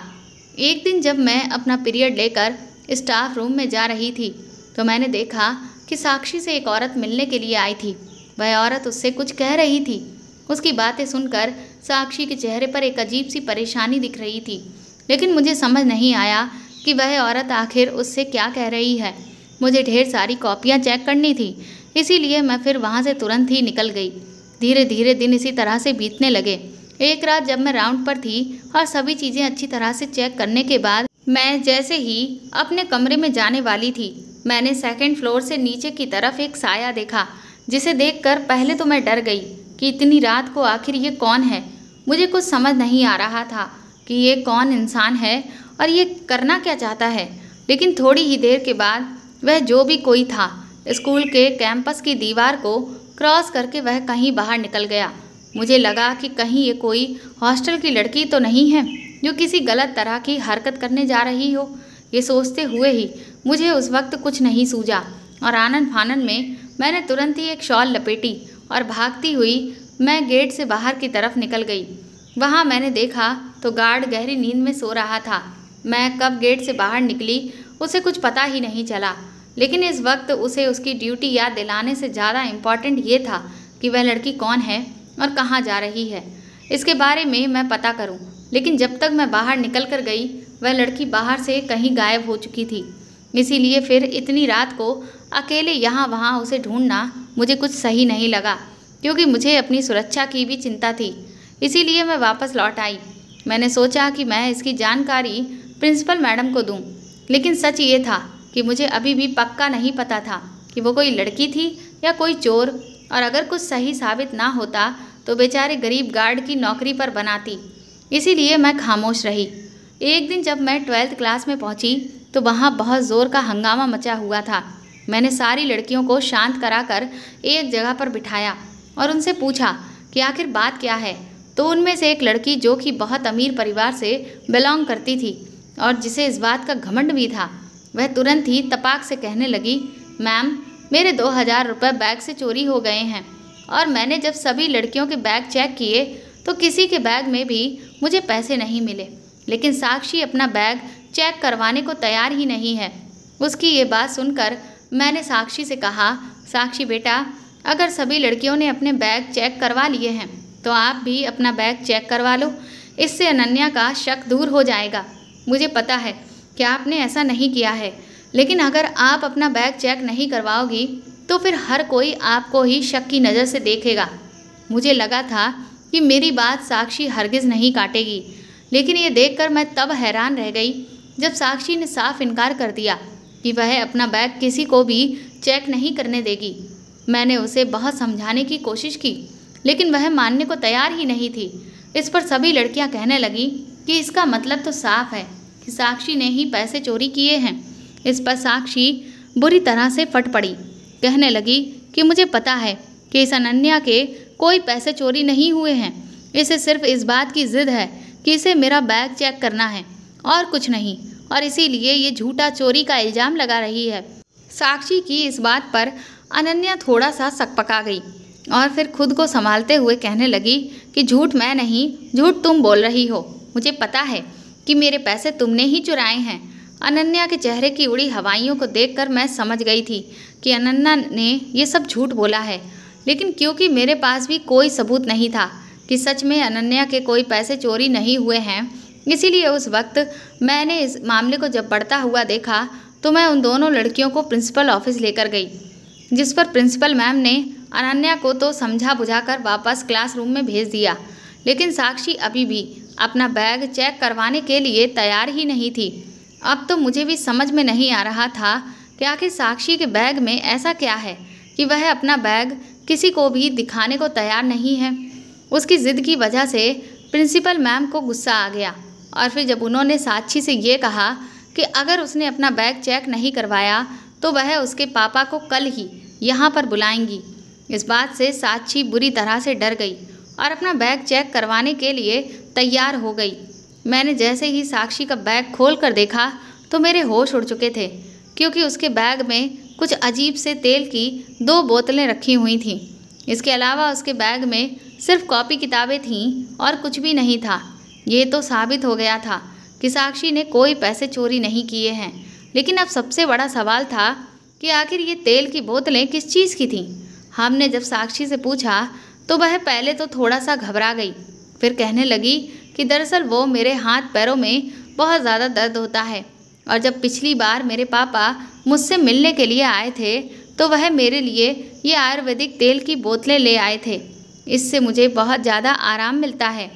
एक दिन जब मैं अपना पीरियड लेकर स्टाफ रूम में जा रही थी तो मैंने देखा कि साक्षी से एक औरत मिलने के लिए आई थी वह औरत उससे कुछ कह रही थी उसकी बातें सुनकर साक्षी के चेहरे पर एक अजीब सी परेशानी दिख रही थी लेकिन मुझे समझ नहीं आया कि वह औरत आखिर उससे क्या कह रही है मुझे ढेर सारी कॉपियाँ चेक करनी थी इसीलिए मैं फिर वहाँ से तुरंत ही निकल गई धीरे धीरे दिन इसी तरह से बीतने लगे एक रात जब मैं राउंड पर थी और सभी चीज़ें अच्छी तरह से चेक करने के बाद मैं जैसे ही अपने कमरे में जाने वाली थी मैंने सेकंड फ्लोर से नीचे की तरफ एक साया देखा जिसे देखकर पहले तो मैं डर गई कि इतनी रात को आखिर ये कौन है मुझे कुछ समझ नहीं आ रहा था कि ये कौन इंसान है और ये करना क्या चाहता है लेकिन थोड़ी ही देर के बाद वह जो भी कोई था स्कूल के कैंपस की दीवार को क्रॉस करके वह कहीं बाहर निकल गया मुझे लगा कि कहीं ये कोई हॉस्टल की लड़की तो नहीं है जो किसी गलत तरह की हरकत करने जा रही हो ये सोचते हुए ही मुझे उस वक्त कुछ नहीं सूझा और आनंद फानन में मैंने तुरंत ही एक शॉल लपेटी और भागती हुई मैं गेट से बाहर की तरफ निकल गई वहाँ मैंने देखा तो गार्ड गहरी नींद में सो रहा था मैं कब गेट से बाहर निकली उसे कुछ पता ही नहीं चला लेकिन इस वक्त उसे उसकी ड्यूटी याद दिलाने से ज़्यादा इम्पॉर्टेंट ये था कि वह लड़की कौन है और कहाँ जा रही है इसके बारे में मैं पता करूँ लेकिन जब तक मैं बाहर निकल कर गई वह लड़की बाहर से कहीं गायब हो चुकी थी इसीलिए फिर इतनी रात को अकेले यहाँ वहाँ उसे ढूंढना मुझे कुछ सही नहीं लगा क्योंकि मुझे अपनी सुरक्षा की भी चिंता थी इसीलिए मैं वापस लौट आई मैंने सोचा कि मैं इसकी जानकारी प्रिंसिपल मैडम को दूं लेकिन सच ये था कि मुझे अभी भी पक्का नहीं पता था कि वो कोई लड़की थी या कोई चोर और अगर कुछ सही साबित ना होता तो बेचारे गरीब गार्ड की नौकरी पर बनाती इसीलिए मैं खामोश रही एक दिन जब मैं ट्वेल्थ क्लास में पहुंची तो वहाँ बहुत ज़ोर का हंगामा मचा हुआ था मैंने सारी लड़कियों को शांत कराकर एक जगह पर बिठाया और उनसे पूछा कि आखिर बात क्या है तो उनमें से एक लड़की जो कि बहुत अमीर परिवार से बिलोंग करती थी और जिसे इस बात का घमंड भी था वह तुरंत ही तपाक से कहने लगी मैम मेरे दो हज़ार रुपये बैग से चोरी हो गए हैं और मैंने जब सभी लड़कियों के बैग चेक किए तो किसी के बैग में भी मुझे पैसे नहीं मिले लेकिन साक्षी अपना बैग चेक करवाने को तैयार ही नहीं है उसकी ये बात सुनकर मैंने साक्षी से कहा साक्षी बेटा अगर सभी लड़कियों ने अपने बैग चेक करवा लिए हैं तो आप भी अपना बैग चेक करवा लो इससे अनन्या का शक दूर हो जाएगा मुझे पता है कि आपने ऐसा नहीं किया है लेकिन अगर आप अपना बैग चेक नहीं करवाओगी तो फिर हर कोई आपको ही शक की नज़र से देखेगा मुझे लगा था कि मेरी बात साक्षी हरगिज़ नहीं काटेगी लेकिन ये देखकर मैं तब हैरान रह गई जब साक्षी ने साफ इनकार कर दिया कि वह अपना बैग किसी को भी चेक नहीं करने देगी मैंने उसे बहुत समझाने की कोशिश की लेकिन वह मानने को तैयार ही नहीं थी इस पर सभी लड़कियां कहने लगी कि इसका मतलब तो साफ है कि साक्षी ने ही पैसे चोरी किए हैं इस पर साक्षी बुरी तरह से फट पड़ी कहने लगी कि मुझे पता है कि इस अनन्या के कोई पैसे चोरी नहीं हुए हैं इसे सिर्फ इस बात की जिद है कि इसे मेरा बैग चेक करना है और कुछ नहीं और इसीलिए ये झूठा चोरी का इल्ज़ाम लगा रही है साक्षी की इस बात पर अनन्या थोड़ा सा सकपका गई और फिर खुद को संभालते हुए कहने लगी कि झूठ मैं नहीं झूठ तुम बोल रही हो मुझे पता है कि मेरे पैसे तुमने ही चुराए हैं अनन्या के चेहरे की उड़ी हवाइयों को देखकर मैं समझ गई थी कि अनन्या ने यह सब झूठ बोला है लेकिन क्योंकि मेरे पास भी कोई सबूत नहीं था कि सच में अनन्या के कोई पैसे चोरी नहीं हुए हैं इसीलिए उस वक्त मैंने इस मामले को जब बढ़ता हुआ देखा तो मैं उन दोनों लड़कियों को प्रिंसिपल ऑफिस लेकर गई जिस पर प्रिंसिपल मैम ने अनन्या को तो समझा बुझाकर वापस क्लासरूम में भेज दिया लेकिन साक्षी अभी भी अपना बैग चेक करवाने के लिए तैयार ही नहीं थी अब तो मुझे भी समझ में नहीं आ रहा था कि आखिर साक्षी के बैग में ऐसा क्या है कि वह अपना बैग किसी को भी दिखाने को तैयार नहीं है उसकी ज़िद की वजह से प्रिंसिपल मैम को गुस्सा आ गया और फिर जब उन्होंने साक्षी से ये कहा कि अगर उसने अपना बैग चेक नहीं करवाया तो वह उसके पापा को कल ही यहाँ पर बुलाएंगी इस बात से साक्षी बुरी तरह से डर गई और अपना बैग चेक करवाने के लिए तैयार हो गई मैंने जैसे ही साक्षी का बैग खोल कर देखा तो मेरे होश उड़ चुके थे क्योंकि उसके बैग में कुछ अजीब से तेल की दो बोतलें रखी हुई थीं इसके अलावा उसके बैग में सिर्फ कॉपी किताबें थीं और कुछ भी नहीं था ये तो साबित हो गया था कि साक्षी ने कोई पैसे चोरी नहीं किए हैं लेकिन अब सबसे बड़ा सवाल था कि आखिर ये तेल की बोतलें किस चीज़ की थीं हमने जब साक्षी से पूछा तो वह पहले तो थोड़ा सा घबरा गई फिर कहने लगी कि दरअसल वो मेरे हाथ पैरों में बहुत ज़्यादा दर्द होता है और जब पिछली बार मेरे पापा मुझसे मिलने के लिए आए थे तो वह मेरे लिए ये आयुर्वेदिक तेल की बोतलें ले आए थे इससे मुझे बहुत ज़्यादा आराम मिलता है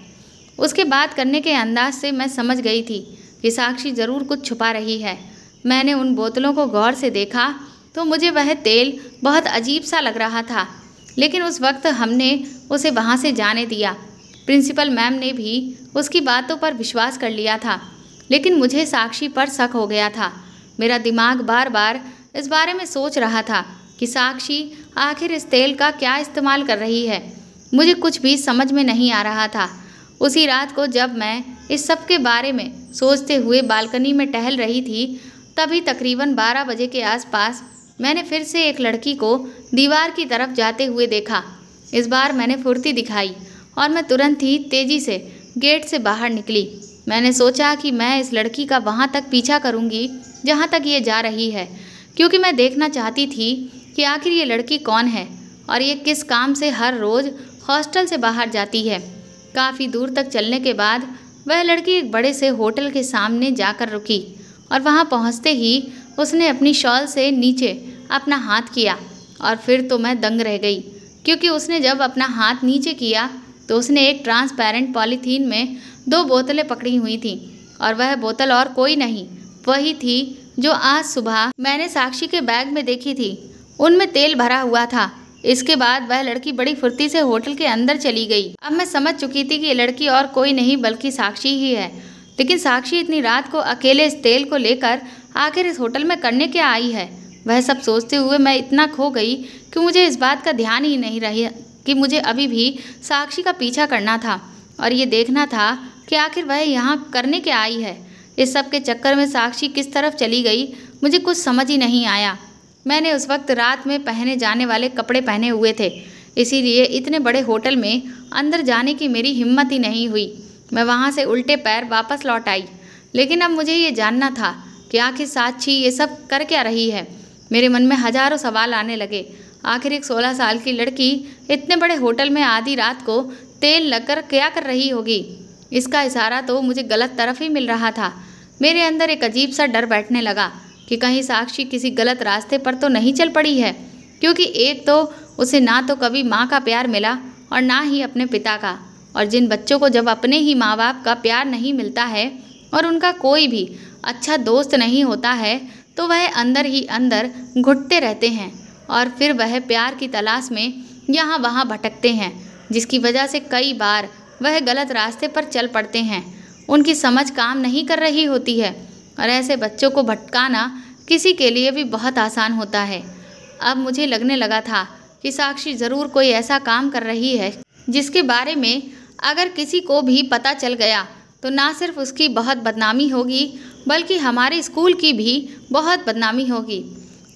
उसके बात करने के अंदाज से मैं समझ गई थी कि साक्षी ज़रूर कुछ छुपा रही है मैंने उन बोतलों को गौर से देखा तो मुझे वह तेल बहुत अजीब सा लग रहा था लेकिन उस वक्त हमने उसे वहाँ से जाने दिया प्रिंसिपल मैम ने भी उसकी बातों पर विश्वास कर लिया था लेकिन मुझे साक्षी पर शक हो गया था मेरा दिमाग बार बार इस बारे में सोच रहा था कि साक्षी आखिर इस तेल का क्या इस्तेमाल कर रही है मुझे कुछ भी समझ में नहीं आ रहा था उसी रात को जब मैं इस सब के बारे में सोचते हुए बालकनी में टहल रही थी तभी तकरीबन 12 बजे के आसपास मैंने फिर से एक लड़की को दीवार की तरफ जाते हुए देखा इस बार मैंने फुर्ती दिखाई और मैं तुरंत ही तेज़ी से गेट से बाहर निकली मैंने सोचा कि मैं इस लड़की का वहाँ तक पीछा करूँगी जहाँ तक ये जा रही है क्योंकि मैं देखना चाहती थी कि आखिर ये लड़की कौन है और ये किस काम से हर रोज़ हॉस्टल से बाहर जाती है काफ़ी दूर तक चलने के बाद वह लड़की एक बड़े से होटल के सामने जाकर रुकी और वहाँ पहुँचते ही उसने अपनी शॉल से नीचे अपना हाथ किया और फिर तो मैं दंग रह गई क्योंकि उसने जब अपना हाथ नीचे किया तो उसने एक ट्रांसपेरेंट पॉलीथीन में दो बोतलें पकड़ी हुई थीं और वह बोतल और कोई नहीं वही थी जो आज सुबह मैंने साक्षी के बैग में देखी थी उनमें तेल भरा हुआ था इसके बाद वह लड़की बड़ी फुर्ती से होटल के अंदर चली गई अब मैं समझ चुकी थी कि लड़की और कोई नहीं बल्कि साक्षी ही है लेकिन साक्षी इतनी रात को अकेले इस तेल को लेकर आखिर इस होटल में करने क्या आई है वह सब सोचते हुए मैं इतना खो गई कि मुझे इस बात का ध्यान ही नहीं रही कि मुझे अभी भी साक्षी का पीछा करना था और ये देखना था कि आखिर वह यहाँ करने क्या आई है इस सब के चक्कर में साक्षी किस तरफ चली गई मुझे कुछ समझ ही नहीं आया मैंने उस वक्त रात में पहने जाने वाले कपड़े पहने हुए थे इसीलिए इतने बड़े होटल में अंदर जाने की मेरी हिम्मत ही नहीं हुई मैं वहाँ से उल्टे पैर वापस लौट आई लेकिन अब मुझे ये जानना था कि आखिर साक्षी ये सब कर क्या रही है मेरे मन में हजारों सवाल आने लगे आखिर एक सोलह साल की लड़की इतने बड़े होटल में आधी रात को तेल लगकर क्या कर रही होगी इसका इशारा तो मुझे गलत तरफ ही मिल रहा था मेरे अंदर एक अजीब सा डर बैठने लगा कि कहीं साक्षी किसी गलत रास्ते पर तो नहीं चल पड़ी है क्योंकि एक तो उसे ना तो कभी माँ का प्यार मिला और ना ही अपने पिता का और जिन बच्चों को जब अपने ही माँ बाप का प्यार नहीं मिलता है और उनका कोई भी अच्छा दोस्त नहीं होता है तो वह अंदर ही अंदर घुटते रहते हैं और फिर वह प्यार की तलाश में यहाँ वहाँ भटकते हैं जिसकी वजह से कई बार वह गलत रास्ते पर चल पड़ते हैं उनकी समझ काम नहीं कर रही होती है और ऐसे बच्चों को भटकाना किसी के लिए भी बहुत आसान होता है अब मुझे लगने लगा था कि साक्षी ज़रूर कोई ऐसा काम कर रही है जिसके बारे में अगर किसी को भी पता चल गया तो ना सिर्फ उसकी बहुत बदनामी होगी बल्कि हमारे स्कूल की भी बहुत बदनामी होगी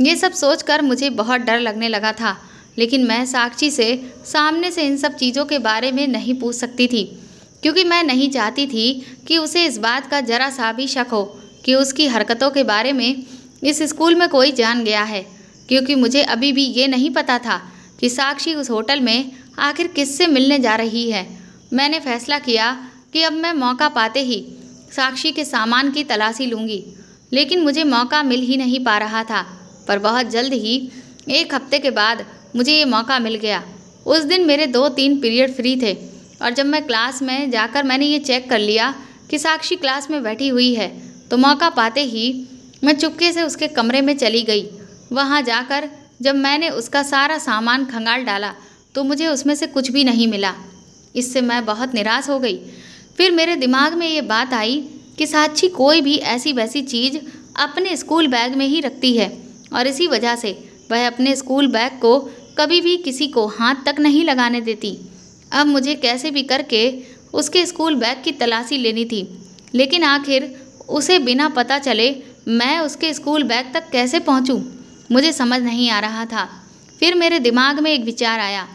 ये सब सोचकर मुझे बहुत डर लगने लगा था लेकिन मैं साक्षी से सामने से इन सब चीज़ों के बारे में नहीं पूछ सकती थी क्योंकि मैं नहीं चाहती थी कि उसे इस बात का जरा सा भी शक हो कि उसकी हरकतों के बारे में इस स्कूल में कोई जान गया है क्योंकि मुझे अभी भी ये नहीं पता था कि साक्षी उस होटल में आखिर किससे मिलने जा रही है मैंने फैसला किया कि अब मैं मौका पाते ही साक्षी के सामान की तलाशी लूँगी लेकिन मुझे मौका मिल ही नहीं पा रहा था पर बहुत जल्द ही एक हफ्ते के बाद मुझे ये मौका मिल गया उस दिन मेरे दो तीन पीरियड फ्री थे और जब मैं क्लास में जाकर मैंने ये चेक कर लिया कि साक्षी क्लास में बैठी हुई है तो मौका पाते ही मैं चुपके से उसके कमरे में चली गई वहाँ जाकर जब मैंने उसका सारा सामान खंगाल डाला तो मुझे उसमें से कुछ भी नहीं मिला इससे मैं बहुत निराश हो गई फिर मेरे दिमाग में ये बात आई कि साक्षी कोई भी ऐसी वैसी चीज़ अपने स्कूल बैग में ही रखती है और इसी वजह से वह अपने स्कूल बैग को कभी भी किसी को हाथ तक नहीं लगाने देती अब मुझे कैसे भी करके उसके स्कूल बैग की तलाशी लेनी थी लेकिन आखिर उसे बिना पता चले मैं उसके स्कूल बैग तक कैसे पहुंचूं? मुझे समझ नहीं आ रहा था फिर मेरे दिमाग में एक विचार आया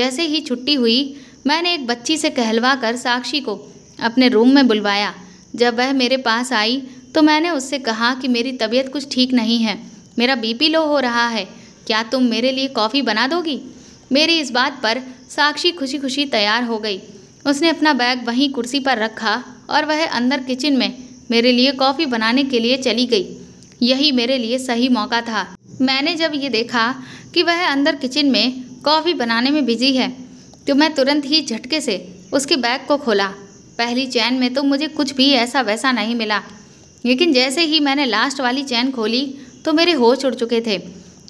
जैसे ही छुट्टी हुई मैंने एक बच्ची से कहलवा कर साक्षी को अपने रूम में बुलवाया जब वह मेरे पास आई तो मैंने उससे कहा कि मेरी तबीयत कुछ ठीक नहीं है मेरा बीपी लो हो रहा है क्या तुम मेरे लिए कॉफ़ी बना दोगी मेरी इस बात पर साक्षी खुशी खुशी तैयार हो गई उसने अपना बैग वहीं कुर्सी पर रखा और वह अंदर किचन में मेरे लिए कॉफ़ी बनाने के लिए चली गई यही मेरे लिए सही मौका था मैंने जब ये देखा कि वह अंदर किचन में कॉफ़ी बनाने में बिजी है तो मैं तुरंत ही झटके से उसके बैग को खोला पहली चैन में तो मुझे कुछ भी ऐसा वैसा नहीं मिला लेकिन जैसे ही मैंने लास्ट वाली चैन खोली तो मेरे होश उड़ चुके थे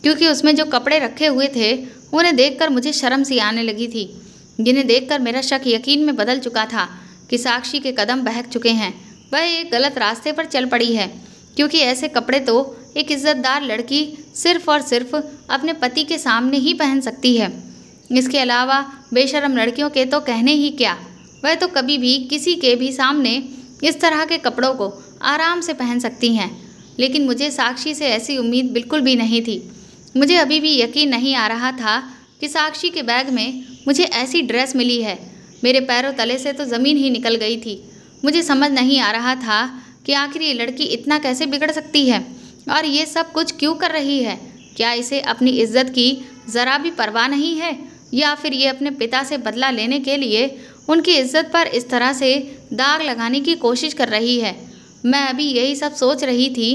क्योंकि उसमें जो कपड़े रखे हुए थे उन्हें देखकर मुझे शर्म सी आने लगी थी जिन्हें देखकर मेरा शक यकीन में बदल चुका था कि साक्षी के कदम बहक चुके हैं वह एक गलत रास्ते पर चल पड़ी है क्योंकि ऐसे कपड़े तो एक इज़्ज़तदार लड़की सिर्फ और सिर्फ अपने पति के सामने ही पहन सकती है इसके अलावा बेशरम लड़कियों के तो कहने ही क्या वह तो कभी भी किसी के भी सामने इस तरह के कपड़ों को आराम से पहन सकती हैं लेकिन मुझे साक्षी से ऐसी उम्मीद बिल्कुल भी नहीं थी मुझे अभी भी यकीन नहीं आ रहा था कि साक्षी के बैग में मुझे ऐसी ड्रेस मिली है मेरे पैरों तले से तो ज़मीन ही निकल गई थी मुझे समझ नहीं आ रहा था कि आखिर ये लड़की इतना कैसे बिगड़ सकती है और ये सब कुछ क्यों कर रही है क्या इसे अपनी इज्जत की ज़रा भी परवाह नहीं है या फिर ये अपने पिता से बदला लेने के लिए उनकी इज्जत पर इस तरह से दाग लगाने की कोशिश कर रही है मैं अभी यही सब सोच रही थी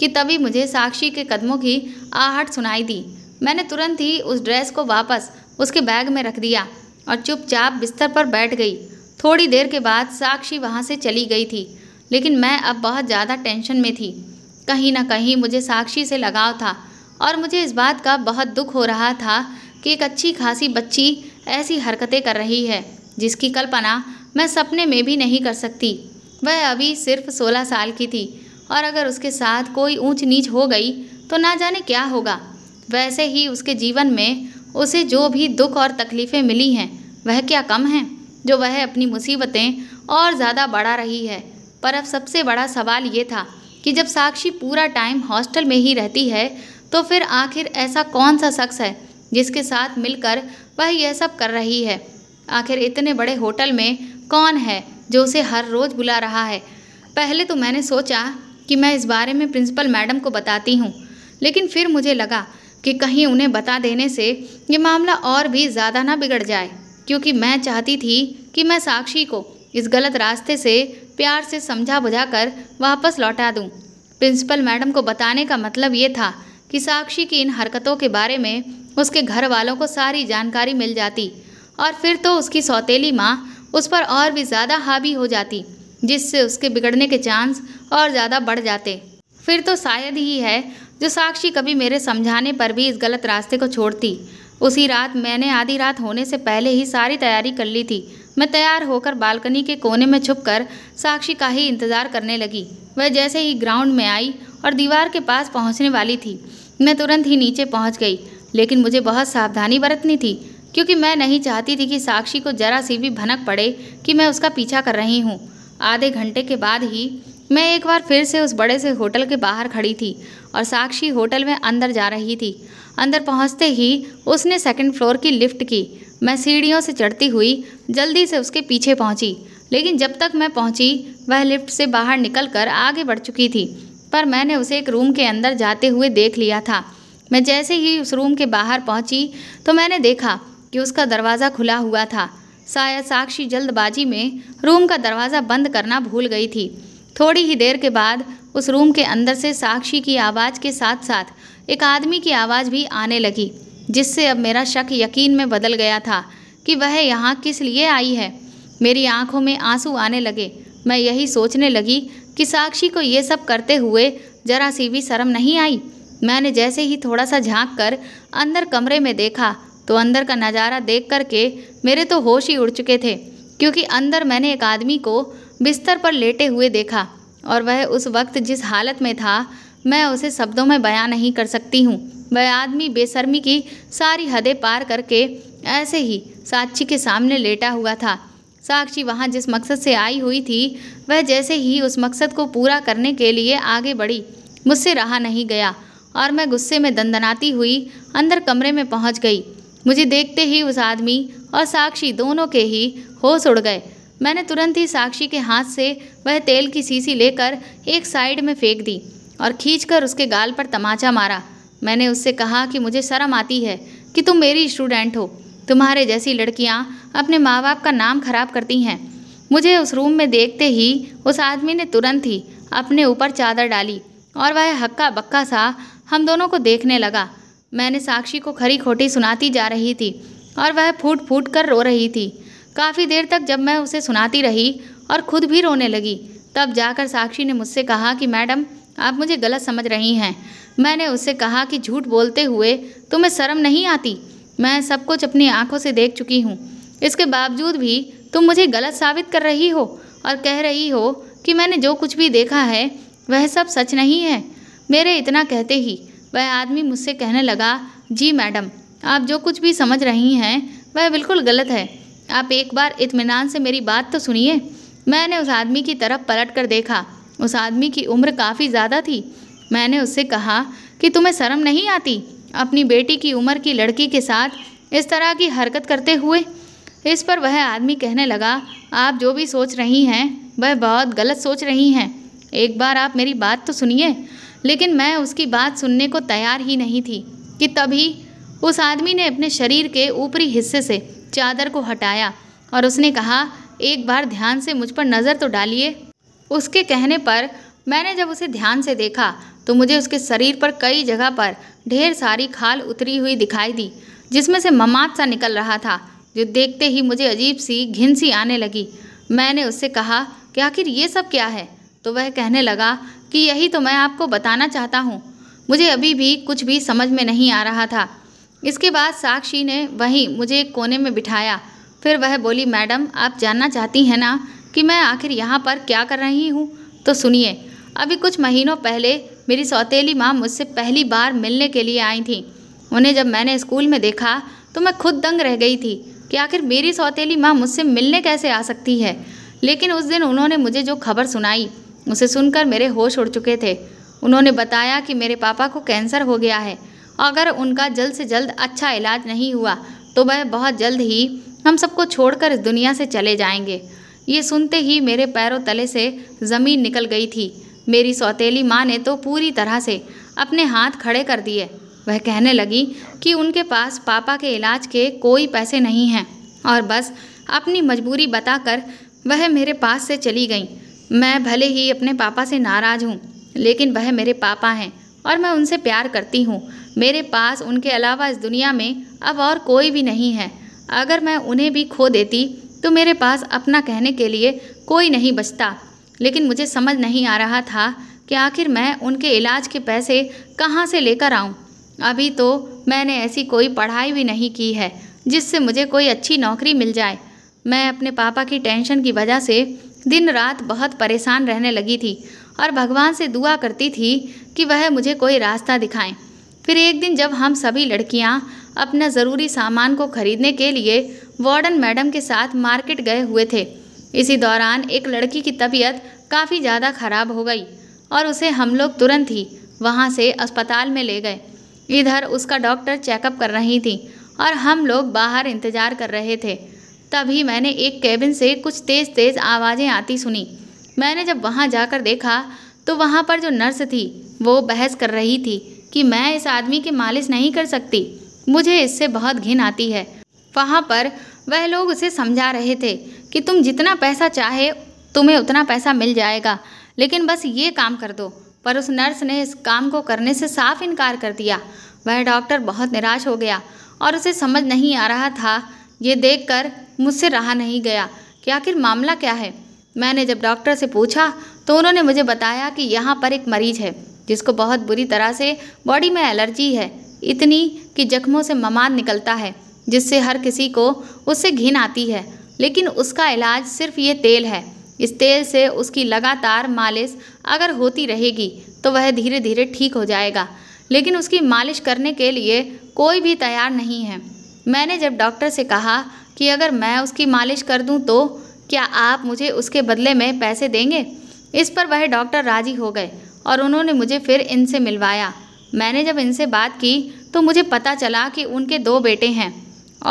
कि तभी मुझे साक्षी के कदमों की आहट सुनाई दी मैंने तुरंत ही उस ड्रेस को वापस उसके बैग में रख दिया और चुपचाप बिस्तर पर बैठ गई थोड़ी देर के बाद साक्षी वहाँ से चली गई थी लेकिन मैं अब बहुत ज़्यादा टेंशन में थी कहीं ना कहीं मुझे साक्षी से लगाव था और मुझे इस बात का बहुत दुख हो रहा था कि एक अच्छी खासी बच्ची ऐसी हरकतें कर रही है जिसकी कल्पना मैं सपने में भी नहीं कर सकती वह अभी सिर्फ सोलह साल की थी और अगर उसके साथ कोई ऊंच नीच हो गई तो ना जाने क्या होगा वैसे ही उसके जीवन में उसे जो भी दुख और तकलीफ़ें मिली हैं वह क्या कम हैं जो वह अपनी मुसीबतें और ज़्यादा बढ़ा रही है पर अब सबसे बड़ा सवाल ये था कि जब साक्षी पूरा टाइम हॉस्टल में ही रहती है तो फिर आखिर ऐसा कौन सा शख्स है जिसके साथ मिलकर वह यह सब कर रही है आखिर इतने बड़े होटल में कौन है जो उसे हर रोज़ बुला रहा है पहले तो मैंने सोचा कि मैं इस बारे में प्रिंसिपल मैडम को बताती हूँ लेकिन फिर मुझे लगा कि कहीं उन्हें बता देने से ये मामला और भी ज़्यादा ना बिगड़ जाए क्योंकि मैं चाहती थी कि मैं साक्षी को इस गलत रास्ते से प्यार से समझा बुझा कर वापस लौटा दूँ प्रिंसिपल मैडम को बताने का मतलब ये था कि साक्षी की इन हरकतों के बारे में उसके घर वालों को सारी जानकारी मिल जाती और फिर तो उसकी सौतेली माँ उस पर और भी ज़्यादा हावी हो जाती जिससे उसके बिगड़ने के चांस और ज़्यादा बढ़ जाते फिर तो शायद ही है जो साक्षी कभी मेरे समझाने पर भी इस गलत रास्ते को छोड़ती उसी रात मैंने आधी रात होने से पहले ही सारी तैयारी कर ली थी मैं तैयार होकर बालकनी के कोने में छुपकर साक्षी का ही इंतज़ार करने लगी वह जैसे ही ग्राउंड में आई और दीवार के पास पहुंचने वाली थी मैं तुरंत ही नीचे पहुंच गई लेकिन मुझे बहुत सावधानी बरतनी थी क्योंकि मैं नहीं चाहती थी कि साक्षी को जरा सी भी भनक पड़े कि मैं उसका पीछा कर रही हूँ आधे घंटे के बाद ही मैं एक बार फिर से उस बड़े से होटल के बाहर खड़ी थी और साक्षी होटल में अंदर जा रही थी अंदर पहुँचते ही उसने सेकंड फ्लोर की लिफ्ट की मैं सीढ़ियों से चढ़ती हुई जल्दी से उसके पीछे पहुँची लेकिन जब तक मैं पहुँची वह लिफ्ट से बाहर निकल आगे बढ़ चुकी थी पर मैंने उसे एक रूम के अंदर जाते हुए देख लिया था मैं जैसे ही उस रूम के बाहर पहुंची तो मैंने देखा कि उसका दरवाज़ा खुला हुआ था शायद साक्षी जल्दबाजी में रूम का दरवाज़ा बंद करना भूल गई थी थोड़ी ही देर के बाद उस रूम के अंदर से साक्षी की आवाज़ के साथ साथ एक आदमी की आवाज़ भी आने लगी जिससे अब मेरा शक यकीन में बदल गया था कि वह यहाँ किस लिए आई है मेरी आंखों में आंसू आने लगे मैं यही सोचने लगी कि साक्षी को ये सब करते हुए जरा सी भी शर्म नहीं आई मैंने जैसे ही थोड़ा सा झांक कर अंदर कमरे में देखा तो अंदर का नज़ारा देख करके मेरे तो होश ही उड़ चुके थे क्योंकि अंदर मैंने एक आदमी को बिस्तर पर लेटे हुए देखा और वह उस वक्त जिस हालत में था मैं उसे शब्दों में बयां नहीं कर सकती हूँ वह आदमी बेशर्मी की सारी हदें पार करके ऐसे ही साक्षी के सामने लेटा हुआ था साक्षी वहाँ जिस मकसद से आई हुई थी वह जैसे ही उस मकसद को पूरा करने के लिए आगे बढ़ी मुझसे रहा नहीं गया और मैं गुस्से में दंदनाती हुई अंदर कमरे में पहुँच गई मुझे देखते ही उस आदमी और साक्षी दोनों के ही होश उड़ गए मैंने तुरंत ही साक्षी के हाथ से वह तेल की सीसी लेकर एक साइड में फेंक दी और खींचकर उसके गाल पर तमाचा मारा मैंने उससे कहा कि मुझे शर्म आती है कि तुम मेरी स्टूडेंट हो तुम्हारे जैसी लड़कियां अपने माँ बाप का नाम खराब करती हैं मुझे उस रूम में देखते ही उस आदमी ने तुरंत ही अपने ऊपर चादर डाली और वह हक्का बक्का सा हम दोनों को देखने लगा मैंने साक्षी को खरी खोटी सुनाती जा रही थी और वह फूट फूट कर रो रही थी काफ़ी देर तक जब मैं उसे सुनाती रही और खुद भी रोने लगी तब जाकर साक्षी ने मुझसे कहा कि मैडम आप मुझे गलत समझ रही हैं मैंने उससे कहा कि झूठ बोलते हुए तुम्हें शर्म नहीं आती मैं सब कुछ अपनी आंखों से देख चुकी हूँ इसके बावजूद भी तुम मुझे गलत साबित कर रही हो और कह रही हो कि मैंने जो कुछ भी देखा है वह सब सच नहीं है मेरे इतना कहते ही वह आदमी मुझसे कहने लगा जी मैडम आप जो कुछ भी समझ रही हैं वह बिल्कुल गलत है आप एक बार इत्मीनान से मेरी बात तो सुनिए मैंने उस आदमी की तरफ पलट कर देखा उस आदमी की उम्र काफ़ी ज़्यादा थी मैंने उससे कहा कि तुम्हें शर्म नहीं आती अपनी बेटी की उम्र की लड़की के साथ इस तरह की हरकत करते हुए इस पर वह आदमी कहने लगा आप जो भी सोच रही हैं वह बहुत गलत सोच रही हैं एक बार आप मेरी बात तो सुनिए लेकिन मैं उसकी बात सुनने को तैयार ही नहीं थी कि तभी उस आदमी ने अपने शरीर के ऊपरी हिस्से से चादर को हटाया और उसने कहा एक बार ध्यान से मुझ पर नज़र तो डालिए उसके कहने पर मैंने जब उसे ध्यान से देखा तो मुझे उसके शरीर पर कई जगह पर ढेर सारी खाल उतरी हुई दिखाई दी जिसमें से ममाद सा निकल रहा था जो देखते ही मुझे अजीब सी घिन सी आने लगी मैंने उससे कहा कि आखिर ये सब क्या है तो वह कहने लगा कि यही तो मैं आपको बताना चाहता हूँ मुझे अभी भी कुछ भी समझ में नहीं आ रहा था इसके बाद साक्षी ने वहीं मुझे एक कोने में बिठाया फिर वह बोली मैडम आप जानना चाहती हैं ना कि मैं आखिर यहाँ पर क्या कर रही हूँ तो सुनिए अभी कुछ महीनों पहले मेरी सौतेली माँ मुझसे पहली बार मिलने के लिए आई थी उन्हें जब मैंने स्कूल में देखा तो मैं खुद दंग रह गई थी कि आखिर मेरी सौतेली माँ मुझसे मिलने कैसे आ सकती है लेकिन उस दिन उन्होंने मुझे जो खबर सुनाई उसे सुनकर मेरे होश उड़ चुके थे उन्होंने बताया कि मेरे पापा को कैंसर हो गया है अगर उनका जल्द से जल्द अच्छा इलाज नहीं हुआ तो वह बहुत जल्द ही हम सबको छोड़कर इस दुनिया से चले जाएंगे ये सुनते ही मेरे पैरों तले से ज़मीन निकल गई थी मेरी सौतेली माँ ने तो पूरी तरह से अपने हाथ खड़े कर दिए वह कहने लगी कि उनके पास पापा के इलाज के कोई पैसे नहीं हैं और बस अपनी मजबूरी बताकर वह मेरे पास से चली गईं मैं भले ही अपने पापा से नाराज़ हूँ लेकिन वह मेरे पापा हैं और मैं उनसे प्यार करती हूँ मेरे पास उनके अलावा इस दुनिया में अब और कोई भी नहीं है अगर मैं उन्हें भी खो देती तो मेरे पास अपना कहने के लिए कोई नहीं बचता लेकिन मुझे समझ नहीं आ रहा था कि आखिर मैं उनके इलाज के पैसे कहाँ से लेकर आऊँ अभी तो मैंने ऐसी कोई पढ़ाई भी नहीं की है जिससे मुझे कोई अच्छी नौकरी मिल जाए मैं अपने पापा की टेंशन की वजह से दिन रात बहुत परेशान रहने लगी थी और भगवान से दुआ करती थी कि वह मुझे कोई रास्ता दिखाएं फिर एक दिन जब हम सभी लड़कियां अपना ज़रूरी सामान को खरीदने के लिए वार्डन मैडम के साथ मार्केट गए हुए थे इसी दौरान एक लड़की की तबीयत काफ़ी ज़्यादा ख़राब हो गई और उसे हम लोग तुरंत ही वहाँ से अस्पताल में ले गए इधर उसका डॉक्टर चेकअप कर रही थी और हम लोग बाहर इंतज़ार कर रहे थे तभी मैंने एक केबिन से कुछ तेज़ तेज़ आवाज़ें आती सुनी मैंने जब वहाँ जाकर देखा तो वहाँ पर जो नर्स थी वो बहस कर रही थी कि मैं इस आदमी की मालिश नहीं कर सकती मुझे इससे बहुत घिन आती है वहाँ पर वह लोग उसे समझा रहे थे कि तुम जितना पैसा चाहे तुम्हें उतना पैसा मिल जाएगा लेकिन बस ये काम कर दो पर उस नर्स ने इस काम को करने से साफ इनकार कर दिया वह डॉक्टर बहुत निराश हो गया और उसे समझ नहीं आ रहा था ये देखकर मुझसे रहा नहीं गया कि आखिर मामला क्या है मैंने जब डॉक्टर से पूछा तो उन्होंने मुझे बताया कि यहाँ पर एक मरीज है जिसको बहुत बुरी तरह से बॉडी में एलर्जी है इतनी कि जख्मों से ममान निकलता है जिससे हर किसी को उससे घिन आती है लेकिन उसका इलाज सिर्फ ये तेल है इस तेल से उसकी लगातार मालिश अगर होती रहेगी तो वह धीरे धीरे ठीक हो जाएगा लेकिन उसकी मालिश करने के लिए कोई भी तैयार नहीं है मैंने जब डॉक्टर से कहा कि अगर मैं उसकी मालिश कर दूं तो क्या आप मुझे उसके बदले में पैसे देंगे इस पर वह डॉक्टर राजी हो गए और उन्होंने मुझे फिर इनसे मिलवाया मैंने जब इनसे बात की तो मुझे पता चला कि उनके दो बेटे हैं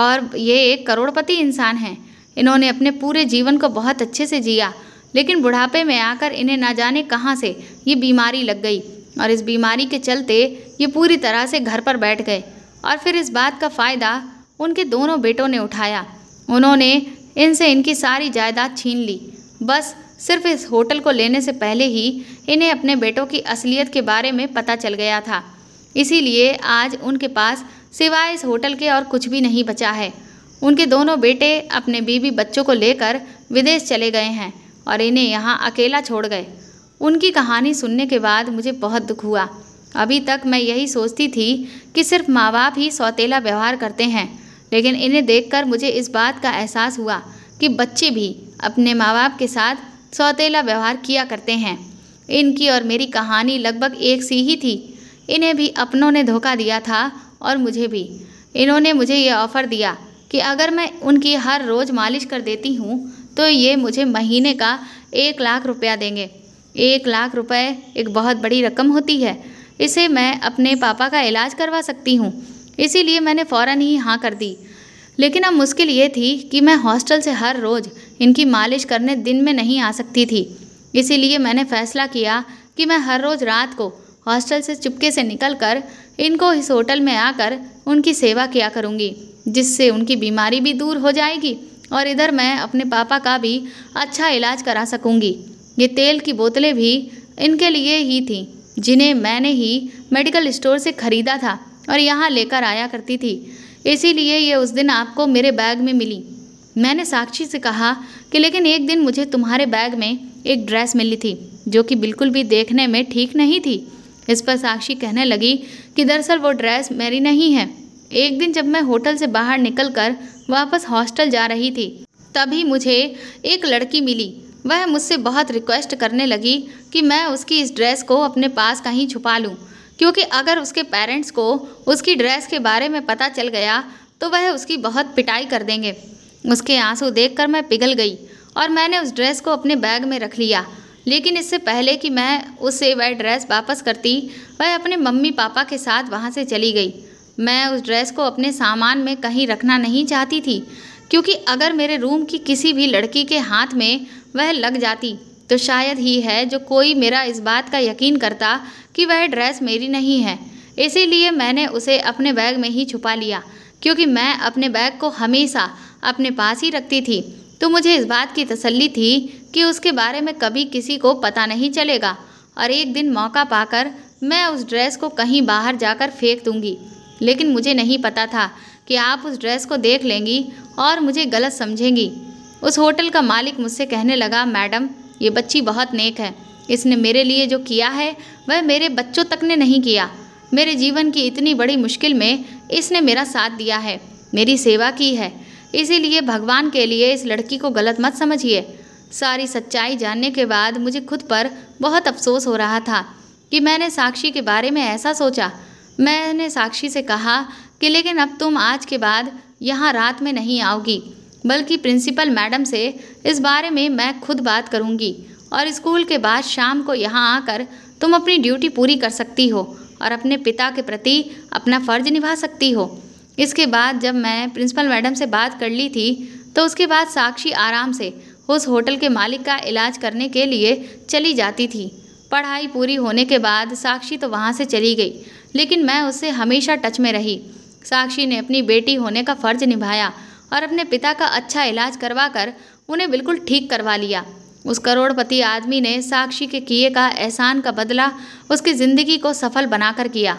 और ये एक करोड़पति इंसान हैं इन्होंने अपने पूरे जीवन को बहुत अच्छे से जिया लेकिन बुढ़ापे में आकर इन्हें ना जाने कहाँ से ये बीमारी लग गई और इस बीमारी के चलते ये पूरी तरह से घर पर बैठ गए और फिर इस बात का फ़ायदा उनके दोनों बेटों ने उठाया उन्होंने इनसे इनकी सारी जायदाद छीन ली बस सिर्फ इस होटल को लेने से पहले ही इन्हें अपने बेटों की असलियत के बारे में पता चल गया था इसीलिए आज उनके पास सिवाय इस होटल के और कुछ भी नहीं बचा है उनके दोनों बेटे अपने बीवी बच्चों को लेकर विदेश चले गए हैं और इन्हें यहाँ अकेला छोड़ गए उनकी कहानी सुनने के बाद मुझे बहुत दुख हुआ अभी तक मैं यही सोचती थी कि सिर्फ माँ बाप ही सौतेला व्यवहार करते हैं लेकिन इन्हें देखकर मुझे इस बात का एहसास हुआ कि बच्चे भी अपने माँ बाप के साथ सौतेला व्यवहार किया करते हैं इनकी और मेरी कहानी लगभग एक सी ही थी इन्हें भी अपनों ने धोखा दिया था और मुझे भी इन्होंने मुझे ये ऑफ़र दिया कि अगर मैं उनकी हर रोज़ मालिश कर देती हूँ तो ये मुझे महीने का एक लाख रुपया देंगे एक लाख रुपए एक बहुत बड़ी रकम होती है इसे मैं अपने पापा का इलाज करवा सकती हूँ इसीलिए मैंने फ़ौर ही हाँ कर दी लेकिन अब मुश्किल ये थी कि मैं हॉस्टल से हर रोज़ इनकी मालिश करने दिन में नहीं आ सकती थी इसीलिए मैंने फ़ैसला किया कि मैं हर रोज़ रात को हॉस्टल से चुपके से निकलकर इनको इस होटल में आकर उनकी सेवा किया करूँगी जिससे उनकी बीमारी भी दूर हो जाएगी और इधर मैं अपने पापा का भी अच्छा इलाज करा सकूँगी ये तेल की बोतलें भी इनके लिए ही थीं जिन्हें मैंने ही मेडिकल स्टोर से ख़रीदा था और यहाँ लेकर आया करती थी इसीलिए ये उस दिन आपको मेरे बैग में मिली मैंने साक्षी से कहा कि लेकिन एक दिन मुझे तुम्हारे बैग में एक ड्रेस मिली थी जो कि बिल्कुल भी देखने में ठीक नहीं थी इस पर साक्षी कहने लगी कि दरअसल वो ड्रेस मेरी नहीं है एक दिन जब मैं होटल से बाहर निकलकर वापस हॉस्टल जा रही थी तभी मुझे एक लड़की मिली वह मुझसे बहुत रिक्वेस्ट करने लगी कि मैं उसकी इस ड्रेस को अपने पास कहीं छुपा लूँ क्योंकि अगर उसके पेरेंट्स को उसकी ड्रेस के बारे में पता चल गया तो वह उसकी बहुत पिटाई कर देंगे उसके आंसू देखकर मैं पिघल गई और मैंने उस ड्रेस को अपने बैग में रख लिया लेकिन इससे पहले कि मैं उससे वह ड्रेस वापस करती वह अपने मम्मी पापा के साथ वहाँ से चली गई मैं उस ड्रेस को अपने सामान में कहीं रखना नहीं चाहती थी क्योंकि अगर मेरे रूम की किसी भी लड़की के हाथ में वह लग जाती तो शायद ही है जो कोई मेरा इस बात का यकीन करता कि वह ड्रेस मेरी नहीं है इसीलिए मैंने उसे अपने बैग में ही छुपा लिया क्योंकि मैं अपने बैग को हमेशा अपने पास ही रखती थी तो मुझे इस बात की तसल्ली थी कि उसके बारे में कभी किसी को पता नहीं चलेगा और एक दिन मौका पाकर मैं उस ड्रेस को कहीं बाहर जाकर फेंक दूंगी लेकिन मुझे नहीं पता था कि आप उस ड्रेस को देख लेंगी और मुझे गलत समझेंगी उस होटल का मालिक मुझसे कहने लगा मैडम ये बच्ची बहुत नेक है इसने मेरे लिए जो किया है वह मेरे बच्चों तक ने नहीं किया मेरे जीवन की इतनी बड़ी मुश्किल में इसने मेरा साथ दिया है मेरी सेवा की है इसीलिए भगवान के लिए इस लड़की को गलत मत समझिए सारी सच्चाई जानने के बाद मुझे खुद पर बहुत अफसोस हो रहा था कि मैंने साक्षी के बारे में ऐसा सोचा मैंने साक्षी से कहा कि लेकिन अब तुम आज के बाद यहाँ रात में नहीं आओगी बल्कि प्रिंसिपल मैडम से इस बारे में मैं खुद बात करूंगी और स्कूल के बाद शाम को यहाँ आकर तुम अपनी ड्यूटी पूरी कर सकती हो और अपने पिता के प्रति अपना फ़र्ज निभा सकती हो इसके बाद जब मैं प्रिंसिपल मैडम से बात कर ली थी तो उसके बाद साक्षी आराम से उस होटल के मालिक का इलाज करने के लिए चली जाती थी पढ़ाई पूरी होने के बाद साक्षी तो वहाँ से चली गई लेकिन मैं उससे हमेशा टच में रही साक्षी ने अपनी बेटी होने का फ़र्ज निभाया और अपने पिता का अच्छा इलाज करवा कर उन्हें बिल्कुल ठीक करवा लिया उस करोड़पति आदमी ने साक्षी के किए का एहसान का बदला उसकी ज़िंदगी को सफल बनाकर किया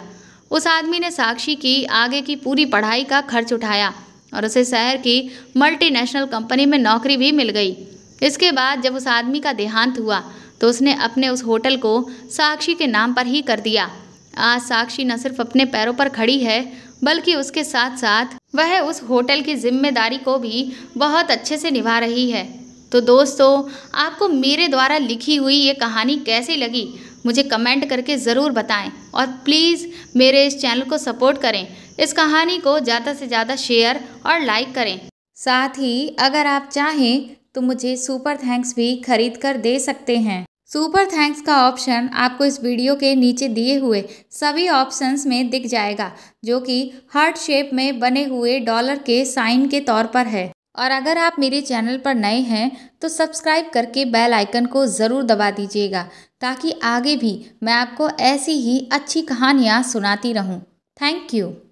उस आदमी ने साक्षी की आगे की पूरी पढ़ाई का खर्च उठाया और उसे शहर की मल्टीनेशनल कंपनी में नौकरी भी मिल गई इसके बाद जब उस आदमी का देहांत हुआ तो उसने अपने उस होटल को साक्षी के नाम पर ही कर दिया आज साक्षी न सिर्फ अपने पैरों पर खड़ी है बल्कि उसके साथ साथ वह उस होटल की जिम्मेदारी को भी बहुत अच्छे से निभा रही है तो दोस्तों आपको मेरे द्वारा लिखी हुई ये कहानी कैसी लगी मुझे कमेंट करके ज़रूर बताएं और प्लीज़ मेरे इस चैनल को सपोर्ट करें इस कहानी को ज़्यादा से ज़्यादा शेयर और लाइक करें साथ ही अगर आप चाहें तो मुझे सुपर थैंक्स भी खरीद कर दे सकते हैं सुपर थैंक्स का ऑप्शन आपको इस वीडियो के नीचे दिए हुए सभी ऑप्शंस में दिख जाएगा जो कि हार्ट शेप में बने हुए डॉलर के साइन के तौर पर है और अगर आप मेरे चैनल पर नए हैं तो सब्सक्राइब करके बेल आइकन को ज़रूर दबा दीजिएगा ताकि आगे भी मैं आपको ऐसी ही अच्छी कहानियाँ सुनाती रहूँ थैंक यू